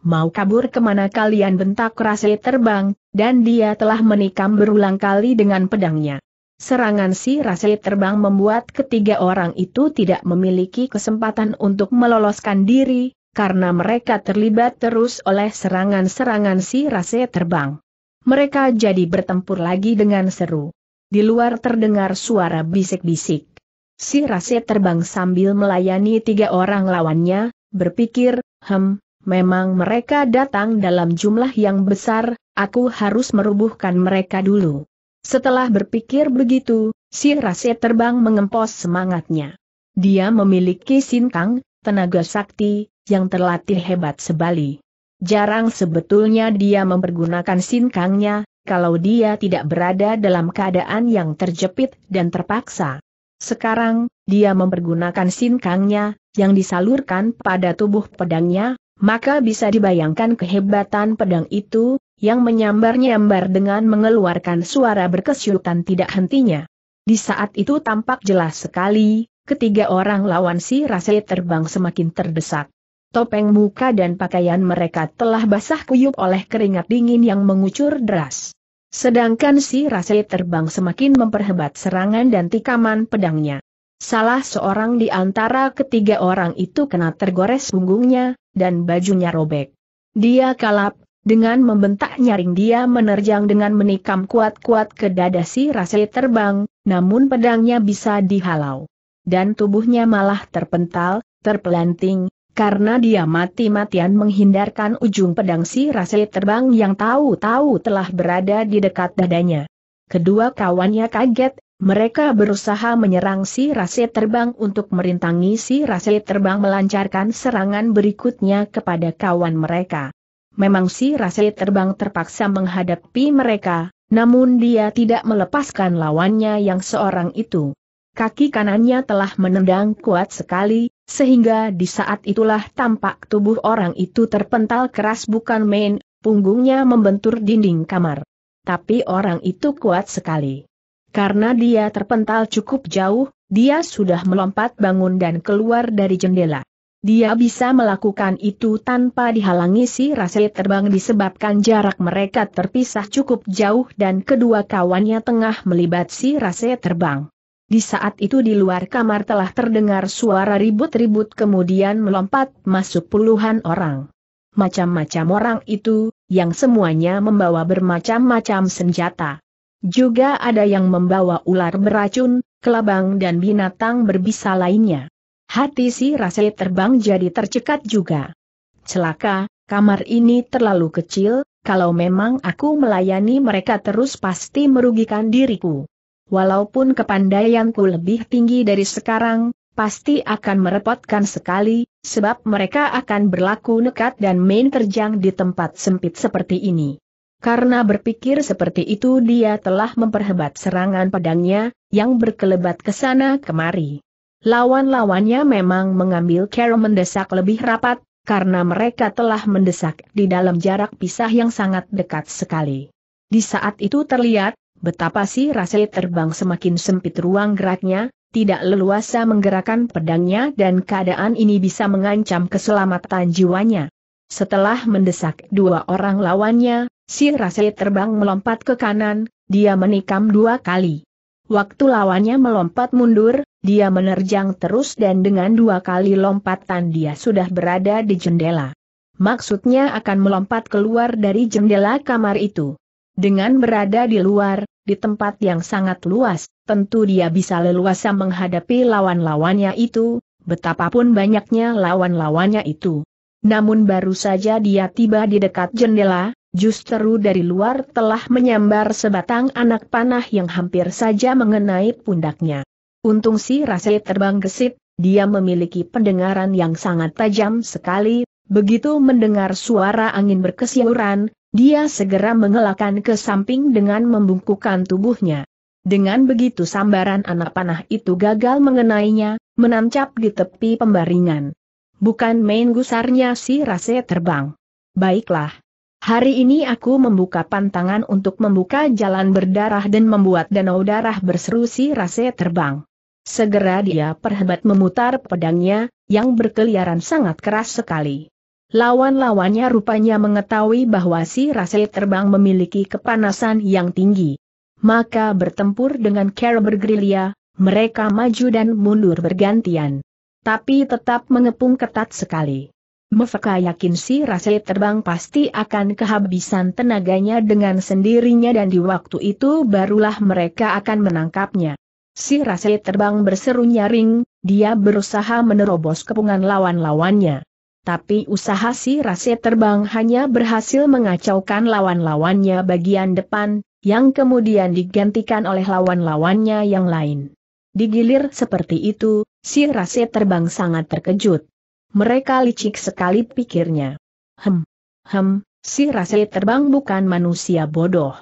Mau kabur kemana kalian bentak Rasli terbang, dan dia telah menikam berulang kali dengan pedangnya. Serangan si Rasli terbang membuat ketiga orang itu tidak memiliki kesempatan untuk meloloskan diri, karena mereka terlibat terus oleh serangan-serangan si rase terbang. Mereka jadi bertempur lagi dengan seru. Di luar terdengar suara bisik-bisik. Si rase terbang sambil melayani tiga orang lawannya, berpikir, hem, memang mereka datang dalam jumlah yang besar, aku harus merubuhkan mereka dulu. Setelah berpikir begitu, si rase terbang mengempos semangatnya. Dia memiliki sintang, tenaga sakti, yang terlatih hebat sebali. Jarang sebetulnya dia mempergunakan sinkangnya, kalau dia tidak berada dalam keadaan yang terjepit dan terpaksa. Sekarang, dia mempergunakan sinkangnya, yang disalurkan pada tubuh pedangnya, maka bisa dibayangkan kehebatan pedang itu, yang menyambar-nyambar dengan mengeluarkan suara berkesyutan tidak hentinya. Di saat itu tampak jelas sekali, ketiga orang lawan si Rasai terbang semakin terdesak topeng muka dan pakaian mereka telah basah kuyup oleh keringat dingin yang mengucur deras. Sedangkan si Rasel terbang semakin memperhebat serangan dan tikaman pedangnya. Salah seorang di antara ketiga orang itu kena tergores punggungnya, dan bajunya robek. Dia kalap, dengan membentak nyaring dia menerjang dengan menikam kuat-kuat ke dada si Rasel terbang, namun pedangnya bisa dihalau. Dan tubuhnya malah terpental, terpelanting, karena dia mati-matian menghindarkan ujung pedang si Rase terbang yang tahu-tahu telah berada di dekat dadanya. Kedua kawannya kaget, mereka berusaha menyerang si Rase terbang untuk merintangi si Rase terbang melancarkan serangan berikutnya kepada kawan mereka. Memang si Rase terbang terpaksa menghadapi mereka, namun dia tidak melepaskan lawannya yang seorang itu. Kaki kanannya telah menendang kuat sekali, sehingga di saat itulah tampak tubuh orang itu terpental keras bukan main, punggungnya membentur dinding kamar. Tapi orang itu kuat sekali. Karena dia terpental cukup jauh, dia sudah melompat bangun dan keluar dari jendela. Dia bisa melakukan itu tanpa dihalangi si Rasid terbang disebabkan jarak mereka terpisah cukup jauh dan kedua kawannya tengah melibat si Rasid terbang. Di saat itu di luar kamar telah terdengar suara ribut-ribut kemudian melompat masuk puluhan orang. Macam-macam orang itu, yang semuanya membawa bermacam-macam senjata. Juga ada yang membawa ular beracun, kelabang dan binatang berbisa lainnya. Hati si Rasel terbang jadi tercekat juga. Celaka, kamar ini terlalu kecil, kalau memang aku melayani mereka terus pasti merugikan diriku walaupun kepandaianku lebih tinggi dari sekarang, pasti akan merepotkan sekali, sebab mereka akan berlaku nekat dan main terjang di tempat sempit seperti ini. Karena berpikir seperti itu dia telah memperhebat serangan pedangnya, yang berkelebat ke sana kemari. Lawan-lawannya memang mengambil cara mendesak lebih rapat, karena mereka telah mendesak di dalam jarak pisah yang sangat dekat sekali. Di saat itu terlihat, Betapa si Rasel terbang semakin sempit ruang geraknya, tidak leluasa menggerakkan pedangnya dan keadaan ini bisa mengancam keselamatan jiwanya. Setelah mendesak dua orang lawannya, si Rasel terbang melompat ke kanan, dia menikam dua kali. Waktu lawannya melompat mundur, dia menerjang terus dan dengan dua kali lompatan dia sudah berada di jendela. Maksudnya akan melompat keluar dari jendela kamar itu. Dengan berada di luar, di tempat yang sangat luas, tentu dia bisa leluasa menghadapi lawan-lawannya itu, betapapun banyaknya lawan-lawannya itu. Namun baru saja dia tiba di dekat jendela, justru dari luar telah menyambar sebatang anak panah yang hampir saja mengenai pundaknya. Untung si Rase terbang gesit, dia memiliki pendengaran yang sangat tajam sekali, begitu mendengar suara angin berkesiuran, dia segera mengelakkan ke samping dengan membungkukkan tubuhnya. Dengan begitu sambaran anak panah itu gagal mengenainya, menancap di tepi pembaringan. Bukan main gusarnya si Rase terbang. Baiklah. Hari ini aku membuka pantangan untuk membuka jalan berdarah dan membuat danau darah berseru si Rase terbang. Segera dia perhebat memutar pedangnya, yang berkeliaran sangat keras sekali. Lawan-lawannya rupanya mengetahui bahwa si Rasel terbang memiliki kepanasan yang tinggi. Maka bertempur dengan Cara bergerilya, mereka maju dan mundur bergantian. Tapi tetap mengepung ketat sekali. Mefeka yakin si Rasel terbang pasti akan kehabisan tenaganya dengan sendirinya dan di waktu itu barulah mereka akan menangkapnya. Si Rasel terbang berseru nyaring, dia berusaha menerobos kepungan lawan-lawannya tapi usaha si Rase terbang hanya berhasil mengacaukan lawan-lawannya bagian depan, yang kemudian digantikan oleh lawan-lawannya yang lain. Digilir seperti itu, si Rase terbang sangat terkejut. Mereka licik sekali pikirnya. Hem, hem, si Rase terbang bukan manusia bodoh.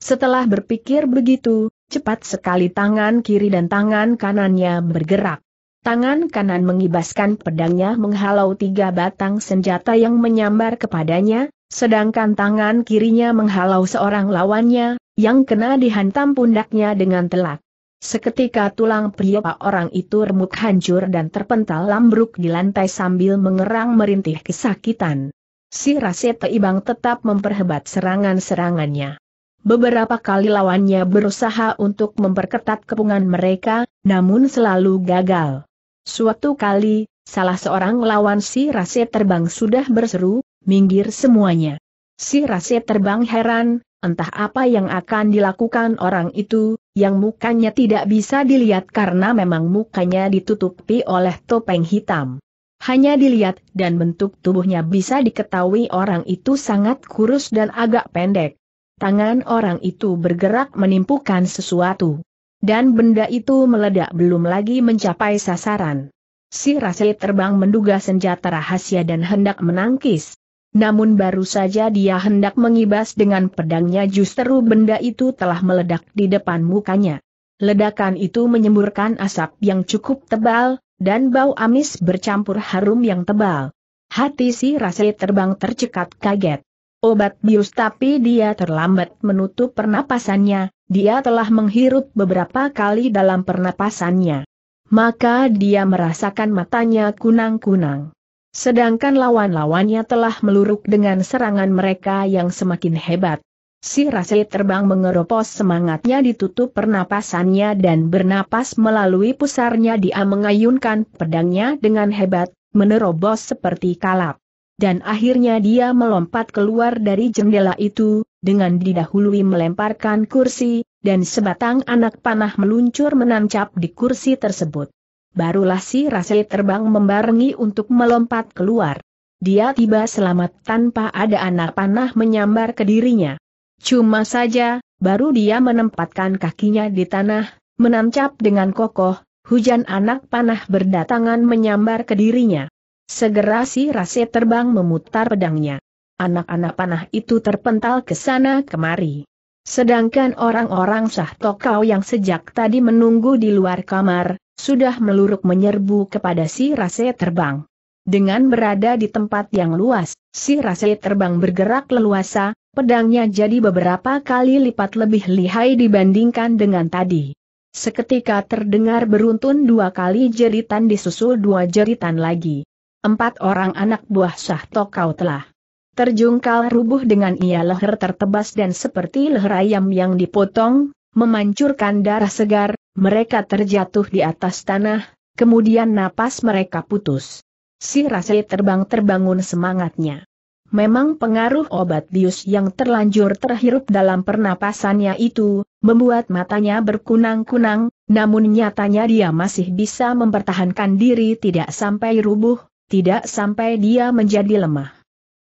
Setelah berpikir begitu, cepat sekali tangan kiri dan tangan kanannya bergerak. Tangan kanan mengibaskan pedangnya menghalau tiga batang senjata yang menyambar kepadanya, sedangkan tangan kirinya menghalau seorang lawannya, yang kena dihantam pundaknya dengan telak. Seketika tulang pria orang itu remuk hancur dan terpental lambruk di lantai sambil mengerang merintih kesakitan. Si Rasete Ibang tetap memperhebat serangan-serangannya. Beberapa kali lawannya berusaha untuk memperketat kepungan mereka, namun selalu gagal. Suatu kali, salah seorang lawan si Rase terbang sudah berseru, minggir semuanya. Si Rase terbang heran, entah apa yang akan dilakukan orang itu, yang mukanya tidak bisa dilihat karena memang mukanya ditutupi oleh topeng hitam. Hanya dilihat dan bentuk tubuhnya bisa diketahui orang itu sangat kurus dan agak pendek. Tangan orang itu bergerak menimpukan sesuatu. Dan benda itu meledak belum lagi mencapai sasaran. Si Rasid terbang menduga senjata rahasia dan hendak menangkis. Namun baru saja dia hendak mengibas dengan pedangnya justru benda itu telah meledak di depan mukanya. Ledakan itu menyemburkan asap yang cukup tebal, dan bau amis bercampur harum yang tebal. Hati si Rasid terbang tercekat kaget. Obat bius tapi dia terlambat menutup pernapasannya, dia telah menghirup beberapa kali dalam pernapasannya. Maka dia merasakan matanya kunang-kunang. Sedangkan lawan-lawannya telah meluruk dengan serangan mereka yang semakin hebat. Si Rase terbang mengeropos semangatnya ditutup pernapasannya dan bernapas melalui pusarnya dia mengayunkan pedangnya dengan hebat, menerobos seperti kalap dan akhirnya dia melompat keluar dari jendela itu, dengan didahului melemparkan kursi, dan sebatang anak panah meluncur menancap di kursi tersebut. Barulah si Rasel terbang membarengi untuk melompat keluar. Dia tiba selamat tanpa ada anak panah menyambar ke dirinya. Cuma saja, baru dia menempatkan kakinya di tanah, menancap dengan kokoh, hujan anak panah berdatangan menyambar ke dirinya. Segera si Rase terbang memutar pedangnya. Anak-anak panah itu terpental ke sana kemari. Sedangkan orang-orang sah tokau yang sejak tadi menunggu di luar kamar, sudah meluruk menyerbu kepada si Rase terbang. Dengan berada di tempat yang luas, si Rase terbang bergerak leluasa, pedangnya jadi beberapa kali lipat lebih lihai dibandingkan dengan tadi. Seketika terdengar beruntun dua kali jeritan disusul dua jeritan lagi. Empat orang anak buah Syahto kau telah terjungkal rubuh dengan ia leher tertebas dan seperti leher ayam yang dipotong, memancurkan darah segar, mereka terjatuh di atas tanah, kemudian napas mereka putus. Si Rasai terbang terbangun semangatnya. Memang pengaruh obat bius yang terlanjur terhirup dalam pernapasannya itu, membuat matanya berkunang-kunang, namun nyatanya dia masih bisa mempertahankan diri tidak sampai rubuh, tidak sampai dia menjadi lemah.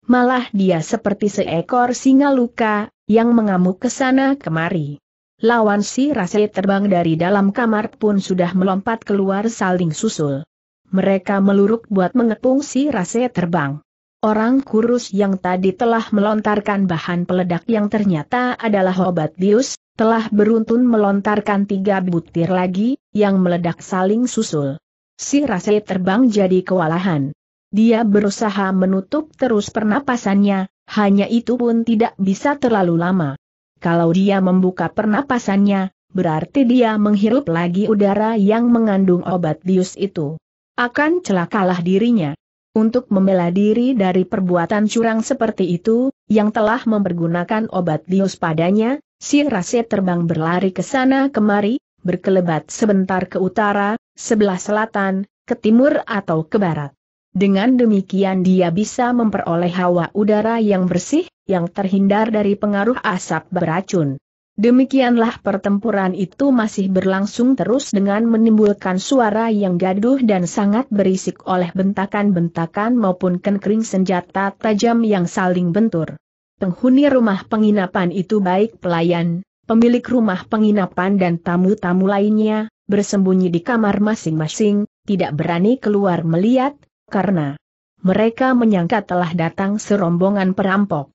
Malah dia seperti seekor singa luka, yang mengamuk ke sana kemari. Lawan si Rase terbang dari dalam kamar pun sudah melompat keluar saling susul. Mereka meluruk buat mengepung si Rase terbang. Orang kurus yang tadi telah melontarkan bahan peledak yang ternyata adalah obat bius, telah beruntun melontarkan tiga butir lagi, yang meledak saling susul. Si Rase terbang jadi kewalahan. Dia berusaha menutup terus pernapasannya, hanya itu pun tidak bisa terlalu lama. Kalau dia membuka pernapasannya, berarti dia menghirup lagi udara yang mengandung obat bius itu. Akan celakalah dirinya. Untuk membela diri dari perbuatan curang seperti itu, yang telah mempergunakan obat bius padanya, si Rase terbang berlari ke sana kemari, berkelebat sebentar ke utara, sebelah selatan, ke timur atau ke barat. Dengan demikian dia bisa memperoleh hawa udara yang bersih, yang terhindar dari pengaruh asap beracun. Demikianlah pertempuran itu masih berlangsung terus dengan menimbulkan suara yang gaduh dan sangat berisik oleh bentakan-bentakan maupun kenkering senjata tajam yang saling bentur. Penghuni rumah penginapan itu baik pelayan, pemilik rumah penginapan dan tamu-tamu lainnya, bersembunyi di kamar masing-masing, tidak berani keluar melihat, karena mereka menyangka telah datang serombongan perampok.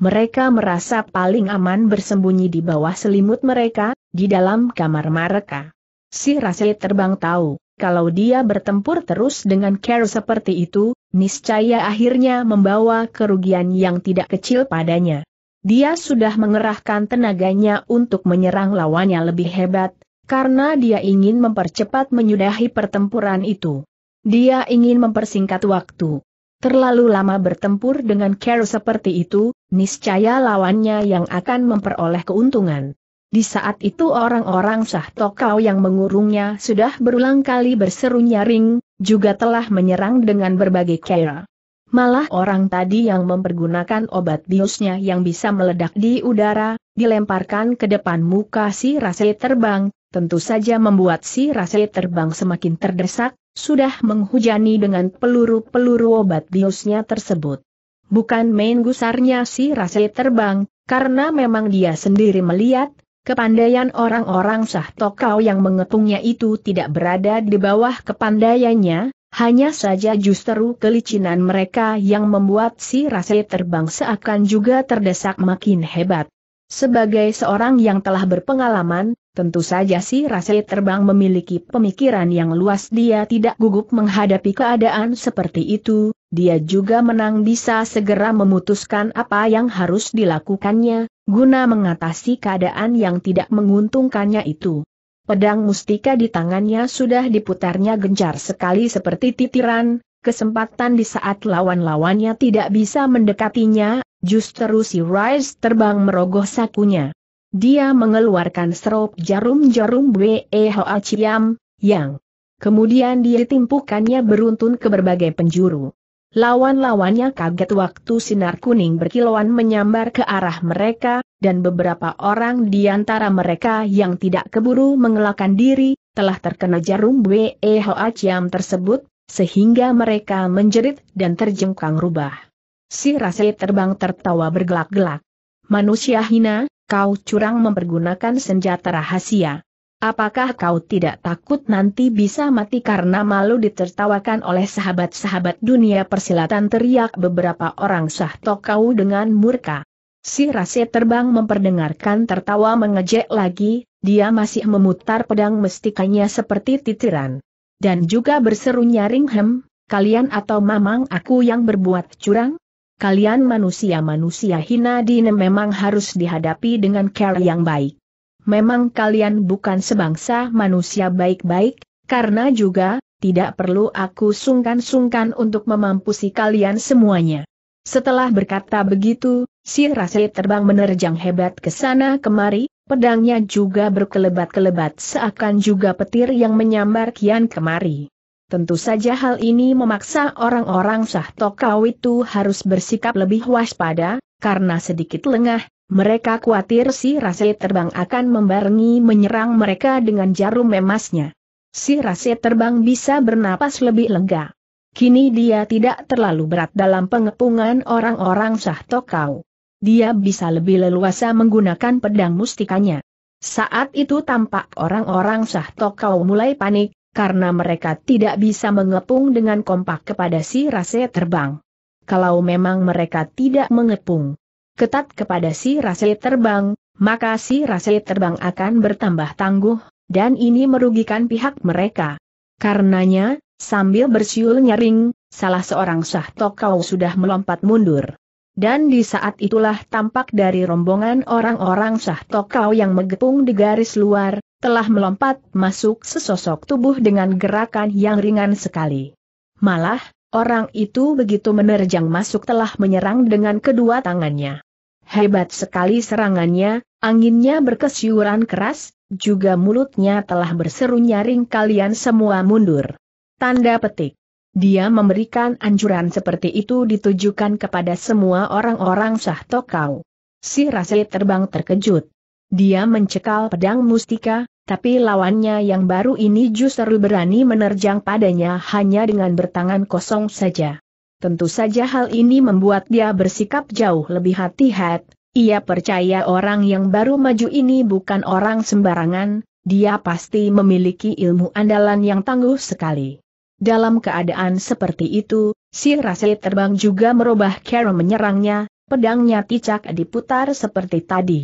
Mereka merasa paling aman bersembunyi di bawah selimut mereka, di dalam kamar mereka. Si Rasi terbang tahu, kalau dia bertempur terus dengan care seperti itu, niscaya akhirnya membawa kerugian yang tidak kecil padanya. Dia sudah mengerahkan tenaganya untuk menyerang lawannya lebih hebat, karena dia ingin mempercepat menyudahi pertempuran itu. Dia ingin mempersingkat waktu. Terlalu lama bertempur dengan Carol seperti itu, niscaya lawannya yang akan memperoleh keuntungan. Di saat itu orang-orang sah tokau yang mengurungnya sudah berulang kali berseru nyaring, juga telah menyerang dengan berbagai cara. Malah orang tadi yang mempergunakan obat biusnya yang bisa meledak di udara, dilemparkan ke depan muka si Rase terbang, tentu saja membuat si Rasai terbang semakin terdesak, sudah menghujani dengan peluru-peluru obat biusnya tersebut. Bukan main gusarnya si Rasai terbang, karena memang dia sendiri melihat, kepandaian orang-orang sah tokau yang mengepungnya itu tidak berada di bawah kepandaiannya, hanya saja justru kelicinan mereka yang membuat si Rasai terbang seakan juga terdesak makin hebat. Sebagai seorang yang telah berpengalaman, tentu saja si Rasai Terbang memiliki pemikiran yang luas dia tidak gugup menghadapi keadaan seperti itu, dia juga menang bisa segera memutuskan apa yang harus dilakukannya, guna mengatasi keadaan yang tidak menguntungkannya itu. Pedang mustika di tangannya sudah diputarnya gencar sekali seperti titiran, kesempatan di saat lawan-lawannya tidak bisa mendekatinya, Justru si Rice terbang merogoh sakunya. Dia mengeluarkan serop jarum-jarum Weehoa Ciam, yang kemudian dia timpukannya beruntun ke berbagai penjuru. Lawan-lawannya kaget waktu sinar kuning berkilauan menyambar ke arah mereka, dan beberapa orang di antara mereka yang tidak keburu mengelakkan diri, telah terkena jarum Weehoa Ciam tersebut, sehingga mereka menjerit dan terjengkang rubah. Si Rasel terbang tertawa bergelak-gelak. Manusia hina, kau curang mempergunakan senjata rahasia. Apakah kau tidak takut nanti bisa mati karena malu ditertawakan oleh sahabat-sahabat dunia persilatan teriak beberapa orang sahto kau dengan murka. Si Rase terbang memperdengarkan tertawa mengejek lagi, dia masih memutar pedang mestikanya seperti titiran. Dan juga berseru nyaring hem, kalian atau mamang aku yang berbuat curang? kalian manusia-manusia hina di memang harus dihadapi dengan cara yang baik. Memang kalian bukan sebangsa manusia baik-baik, karena juga, tidak perlu aku sungkan-sungkan untuk memampusi kalian semuanya. Setelah berkata begitu, si Rasli terbang menerjang hebat ke sana kemari, pedangnya juga berkelebat-kelebat seakan juga petir yang menyambar kian kemari. Tentu saja hal ini memaksa orang-orang sah Tokau itu harus bersikap lebih waspada, karena sedikit lengah, mereka khawatir si Rase terbang akan membarengi menyerang mereka dengan jarum emasnya. Si Rase terbang bisa bernapas lebih lega. Kini dia tidak terlalu berat dalam pengepungan orang-orang sah Tokau. Dia bisa lebih leluasa menggunakan pedang mustikanya. Saat itu tampak orang-orang sah Tokau mulai panik, karena mereka tidak bisa mengepung dengan kompak kepada si rase terbang. Kalau memang mereka tidak mengepung ketat kepada si rase terbang, maka si rase terbang akan bertambah tangguh, dan ini merugikan pihak mereka. Karenanya, sambil bersiul nyaring, salah seorang sah tokau sudah melompat mundur. Dan di saat itulah tampak dari rombongan orang-orang sah tokau yang mengepung di garis luar, telah melompat masuk sesosok tubuh dengan gerakan yang ringan sekali. Malah, orang itu begitu menerjang masuk telah menyerang dengan kedua tangannya. Hebat sekali serangannya, anginnya berkesiuran keras, juga mulutnya telah berseru nyaring kalian semua mundur. Tanda petik. Dia memberikan anjuran seperti itu ditujukan kepada semua orang-orang Sah Tokau. Si Rasai terbang terkejut. Dia mencekal pedang mustika, tapi lawannya yang baru ini justru berani menerjang padanya hanya dengan bertangan kosong saja. Tentu saja hal ini membuat dia bersikap jauh lebih hati-hati. Ia percaya orang yang baru maju ini bukan orang sembarangan, dia pasti memiliki ilmu andalan yang tangguh sekali. Dalam keadaan seperti itu, si Rasid terbang juga merubah cara menyerangnya, pedangnya ticak diputar seperti tadi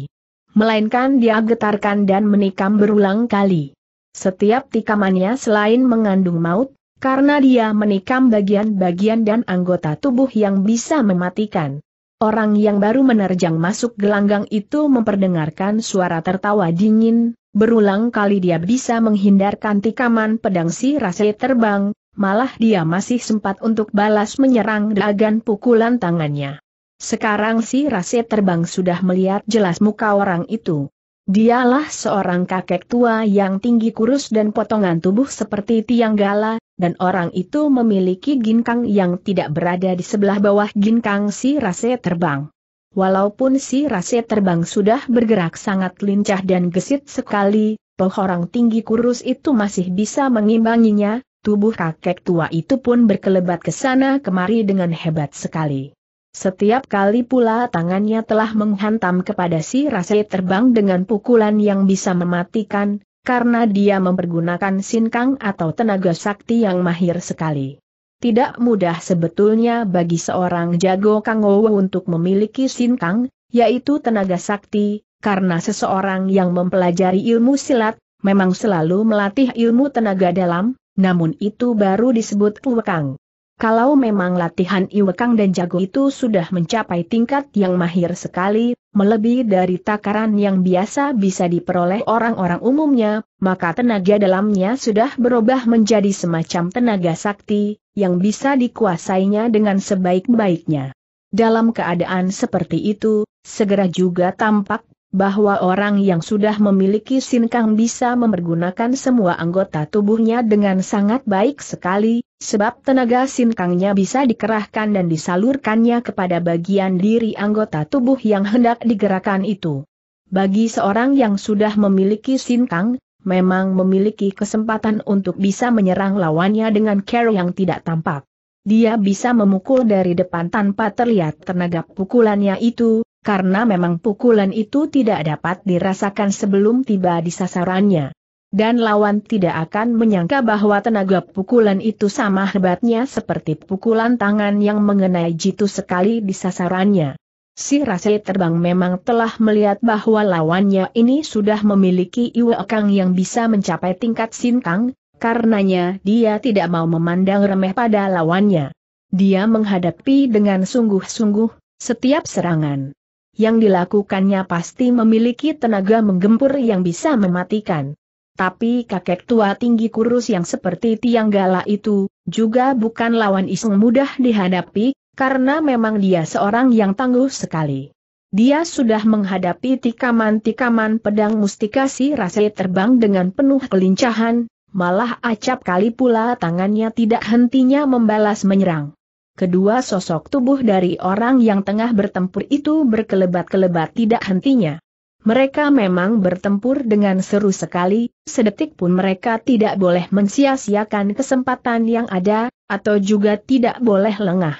melainkan dia getarkan dan menikam berulang kali. Setiap tikamannya selain mengandung maut, karena dia menikam bagian-bagian dan anggota tubuh yang bisa mematikan. Orang yang baru menerjang masuk gelanggang itu memperdengarkan suara tertawa dingin, berulang kali dia bisa menghindarkan tikaman pedang si Rase terbang, malah dia masih sempat untuk balas menyerang dagan pukulan tangannya. Sekarang si Rase terbang sudah melihat jelas muka orang itu. Dialah seorang kakek tua yang tinggi kurus dan potongan tubuh seperti tiang gala, dan orang itu memiliki ginkang yang tidak berada di sebelah bawah ginkang si Rase terbang. Walaupun si Rase terbang sudah bergerak sangat lincah dan gesit sekali, pohorang tinggi kurus itu masih bisa mengimbanginya, tubuh kakek tua itu pun berkelebat ke sana kemari dengan hebat sekali. Setiap kali pula tangannya telah menghantam kepada si Rase terbang dengan pukulan yang bisa mematikan, karena dia mempergunakan sinkang atau tenaga sakti yang mahir sekali. Tidak mudah sebetulnya bagi seorang jago Kangowo untuk memiliki sinkang, yaitu tenaga sakti, karena seseorang yang mempelajari ilmu silat, memang selalu melatih ilmu tenaga dalam, namun itu baru disebut puwekang. Kalau memang latihan Iwekang dan Jago itu sudah mencapai tingkat yang mahir sekali, melebihi dari takaran yang biasa bisa diperoleh orang-orang umumnya, maka tenaga dalamnya sudah berubah menjadi semacam tenaga sakti, yang bisa dikuasainya dengan sebaik-baiknya. Dalam keadaan seperti itu, segera juga tampak bahwa orang yang sudah memiliki sinkang bisa memergunakan semua anggota tubuhnya dengan sangat baik sekali, sebab tenaga sinkangnya bisa dikerahkan dan disalurkannya kepada bagian diri anggota tubuh yang hendak digerakkan itu. Bagi seorang yang sudah memiliki sinkang, memang memiliki kesempatan untuk bisa menyerang lawannya dengan care yang tidak tampak. Dia bisa memukul dari depan tanpa terlihat tenaga pukulannya itu, karena memang pukulan itu tidak dapat dirasakan sebelum tiba di sasarannya. Dan lawan tidak akan menyangka bahwa tenaga pukulan itu sama hebatnya seperti pukulan tangan yang mengenai jitu sekali di sasarannya. Si Rase terbang memang telah melihat bahwa lawannya ini sudah memiliki Iwe Kang yang bisa mencapai tingkat sintang, karenanya dia tidak mau memandang remeh pada lawannya. Dia menghadapi dengan sungguh-sungguh setiap serangan yang dilakukannya pasti memiliki tenaga menggempur yang bisa mematikan. Tapi kakek tua tinggi kurus yang seperti tiang gala itu, juga bukan lawan iseng mudah dihadapi, karena memang dia seorang yang tangguh sekali. Dia sudah menghadapi tikaman-tikaman pedang mustikasi rase terbang dengan penuh kelincahan, malah acap kali pula tangannya tidak hentinya membalas menyerang kedua sosok tubuh dari orang yang tengah bertempur itu berkelebat-kelebat tidak hentinya. Mereka memang bertempur dengan seru sekali, sedetik pun mereka tidak boleh mensia-siakan kesempatan yang ada, atau juga tidak boleh lengah.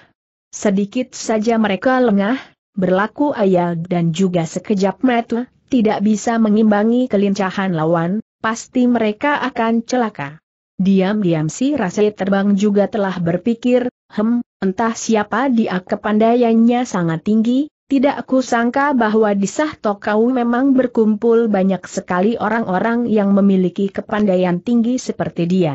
Sedikit saja mereka lengah, berlaku ayal dan juga sekejap metu, tidak bisa mengimbangi kelincahan lawan, pasti mereka akan celaka. Diam-diam si Rasai terbang juga telah berpikir, Hem, entah siapa dia kepandaiannya sangat tinggi, tidak aku sangka bahwa di Sah kau memang berkumpul banyak sekali orang-orang yang memiliki kepandaian tinggi seperti dia.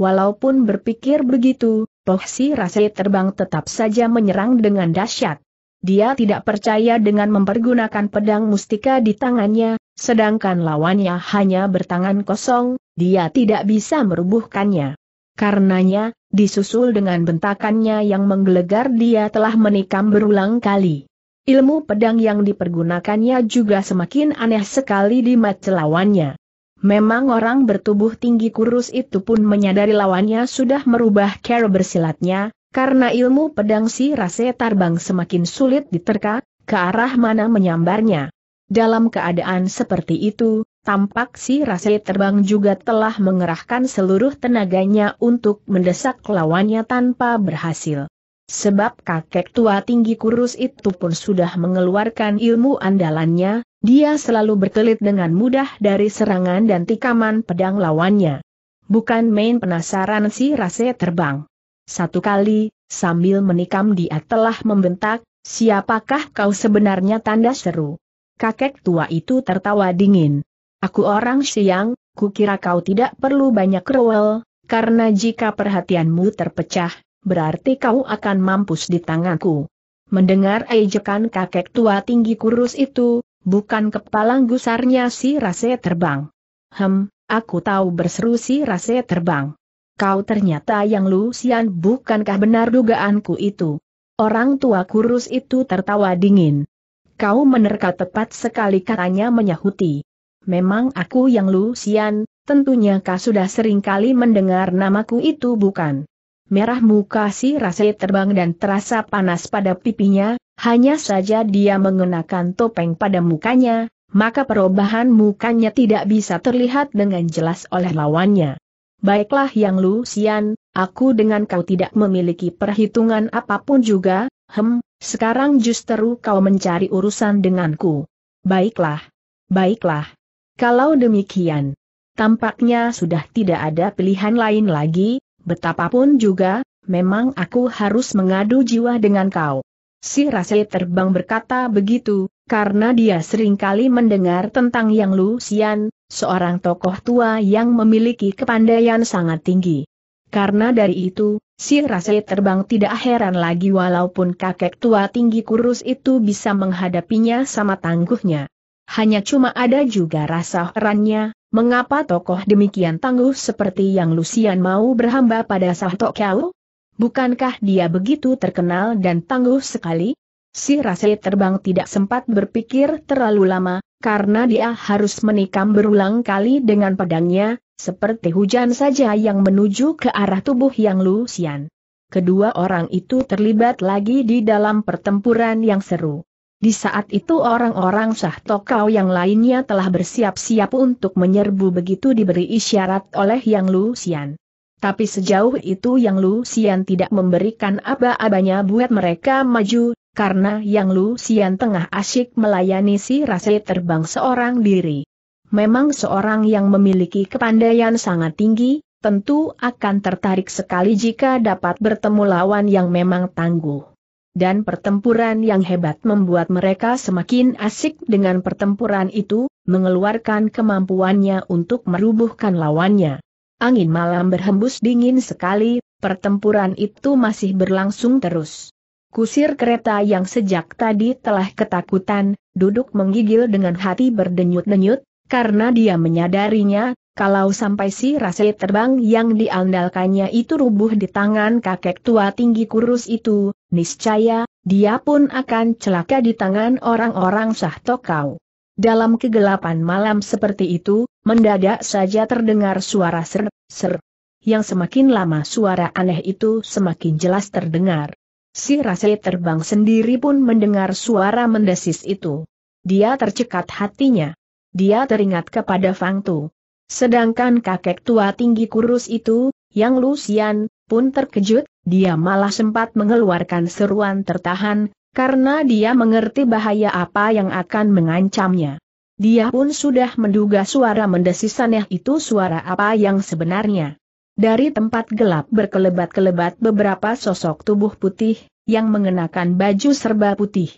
Walaupun berpikir begitu, Pohsi Rase terbang tetap saja menyerang dengan dahsyat. Dia tidak percaya dengan mempergunakan pedang mustika di tangannya, sedangkan lawannya hanya bertangan kosong, dia tidak bisa merubuhkannya. Karenanya, disusul dengan bentakannya yang menggelegar dia telah menikam berulang kali. Ilmu pedang yang dipergunakannya juga semakin aneh sekali di mata lawannya. Memang orang bertubuh tinggi kurus itu pun menyadari lawannya sudah merubah cara bersilatnya, karena ilmu pedang si Rase Tarbang semakin sulit diterka, ke arah mana menyambarnya. Dalam keadaan seperti itu, tampak si Rase terbang juga telah mengerahkan seluruh tenaganya untuk mendesak lawannya tanpa berhasil. Sebab kakek tua tinggi kurus itu pun sudah mengeluarkan ilmu andalannya, dia selalu berkelit dengan mudah dari serangan dan tikaman pedang lawannya. Bukan main penasaran si Rase terbang. Satu kali, sambil menikam dia telah membentak, siapakah kau sebenarnya tanda seru. Kakek tua itu tertawa dingin. Aku orang siang, kukira kau tidak perlu banyak rewel, karena jika perhatianmu terpecah, berarti kau akan mampus di tanganku. Mendengar ejekan kakek tua tinggi kurus itu, bukan kepala gusarnya si Rase terbang. Hem, aku tahu berseru si Rase terbang. Kau ternyata yang lusian bukankah benar dugaanku itu? Orang tua kurus itu tertawa dingin. Kau menerka tepat sekali katanya menyahuti. Memang aku yang Lu Xian, tentunya kau sudah sering kali mendengar namaku itu bukan? Merah muka si Rase terbang dan terasa panas pada pipinya, hanya saja dia mengenakan topeng pada mukanya, maka perubahan mukanya tidak bisa terlihat dengan jelas oleh lawannya. Baiklah Yang Lu Xian, aku dengan kau tidak memiliki perhitungan apapun juga, hem, sekarang justru kau mencari urusan denganku. Baiklah. Baiklah. Kalau demikian, tampaknya sudah tidak ada pilihan lain lagi, betapapun juga, memang aku harus mengadu jiwa dengan kau. Si Rase terbang berkata begitu, karena dia seringkali mendengar tentang Yang Lusian, seorang tokoh tua yang memiliki kepandaian sangat tinggi. Karena dari itu, si Rase terbang tidak heran lagi walaupun kakek tua tinggi kurus itu bisa menghadapinya sama tangguhnya. Hanya cuma ada juga rasa herannya, mengapa tokoh demikian tangguh seperti yang Lucian mau berhamba pada Sahtok Kau? Bukankah dia begitu terkenal dan tangguh sekali? Si Rase terbang tidak sempat berpikir terlalu lama, karena dia harus menikam berulang kali dengan pedangnya, seperti hujan saja yang menuju ke arah tubuh yang Lucian. Kedua orang itu terlibat lagi di dalam pertempuran yang seru. Di saat itu orang-orang sah tokau yang lainnya telah bersiap-siap untuk menyerbu begitu diberi isyarat oleh Yang Lu Xian. Tapi sejauh itu Yang Lu Xian tidak memberikan aba-abanya buat mereka maju, karena Yang Lu Xian tengah asyik melayani si Rase terbang seorang diri. Memang seorang yang memiliki kepandaian sangat tinggi, tentu akan tertarik sekali jika dapat bertemu lawan yang memang tangguh dan pertempuran yang hebat membuat mereka semakin asik dengan pertempuran itu, mengeluarkan kemampuannya untuk merubuhkan lawannya. Angin malam berhembus dingin sekali, pertempuran itu masih berlangsung terus. Kusir kereta yang sejak tadi telah ketakutan, duduk menggigil dengan hati berdenyut-denyut, karena dia menyadarinya, kalau sampai si rasel terbang yang diandalkannya itu rubuh di tangan kakek tua tinggi kurus itu, niscaya, dia pun akan celaka di tangan orang-orang sah tokau. Dalam kegelapan malam seperti itu, mendadak saja terdengar suara ser-ser. Yang semakin lama suara aneh itu semakin jelas terdengar. Si rasel terbang sendiri pun mendengar suara mendesis itu. Dia tercekat hatinya. Dia teringat kepada Fang Tu. Sedangkan kakek tua tinggi kurus itu, yang Lusian pun terkejut, dia malah sempat mengeluarkan seruan tertahan, karena dia mengerti bahaya apa yang akan mengancamnya. Dia pun sudah menduga suara mendesis aneh itu suara apa yang sebenarnya. Dari tempat gelap berkelebat-kelebat beberapa sosok tubuh putih, yang mengenakan baju serba putih.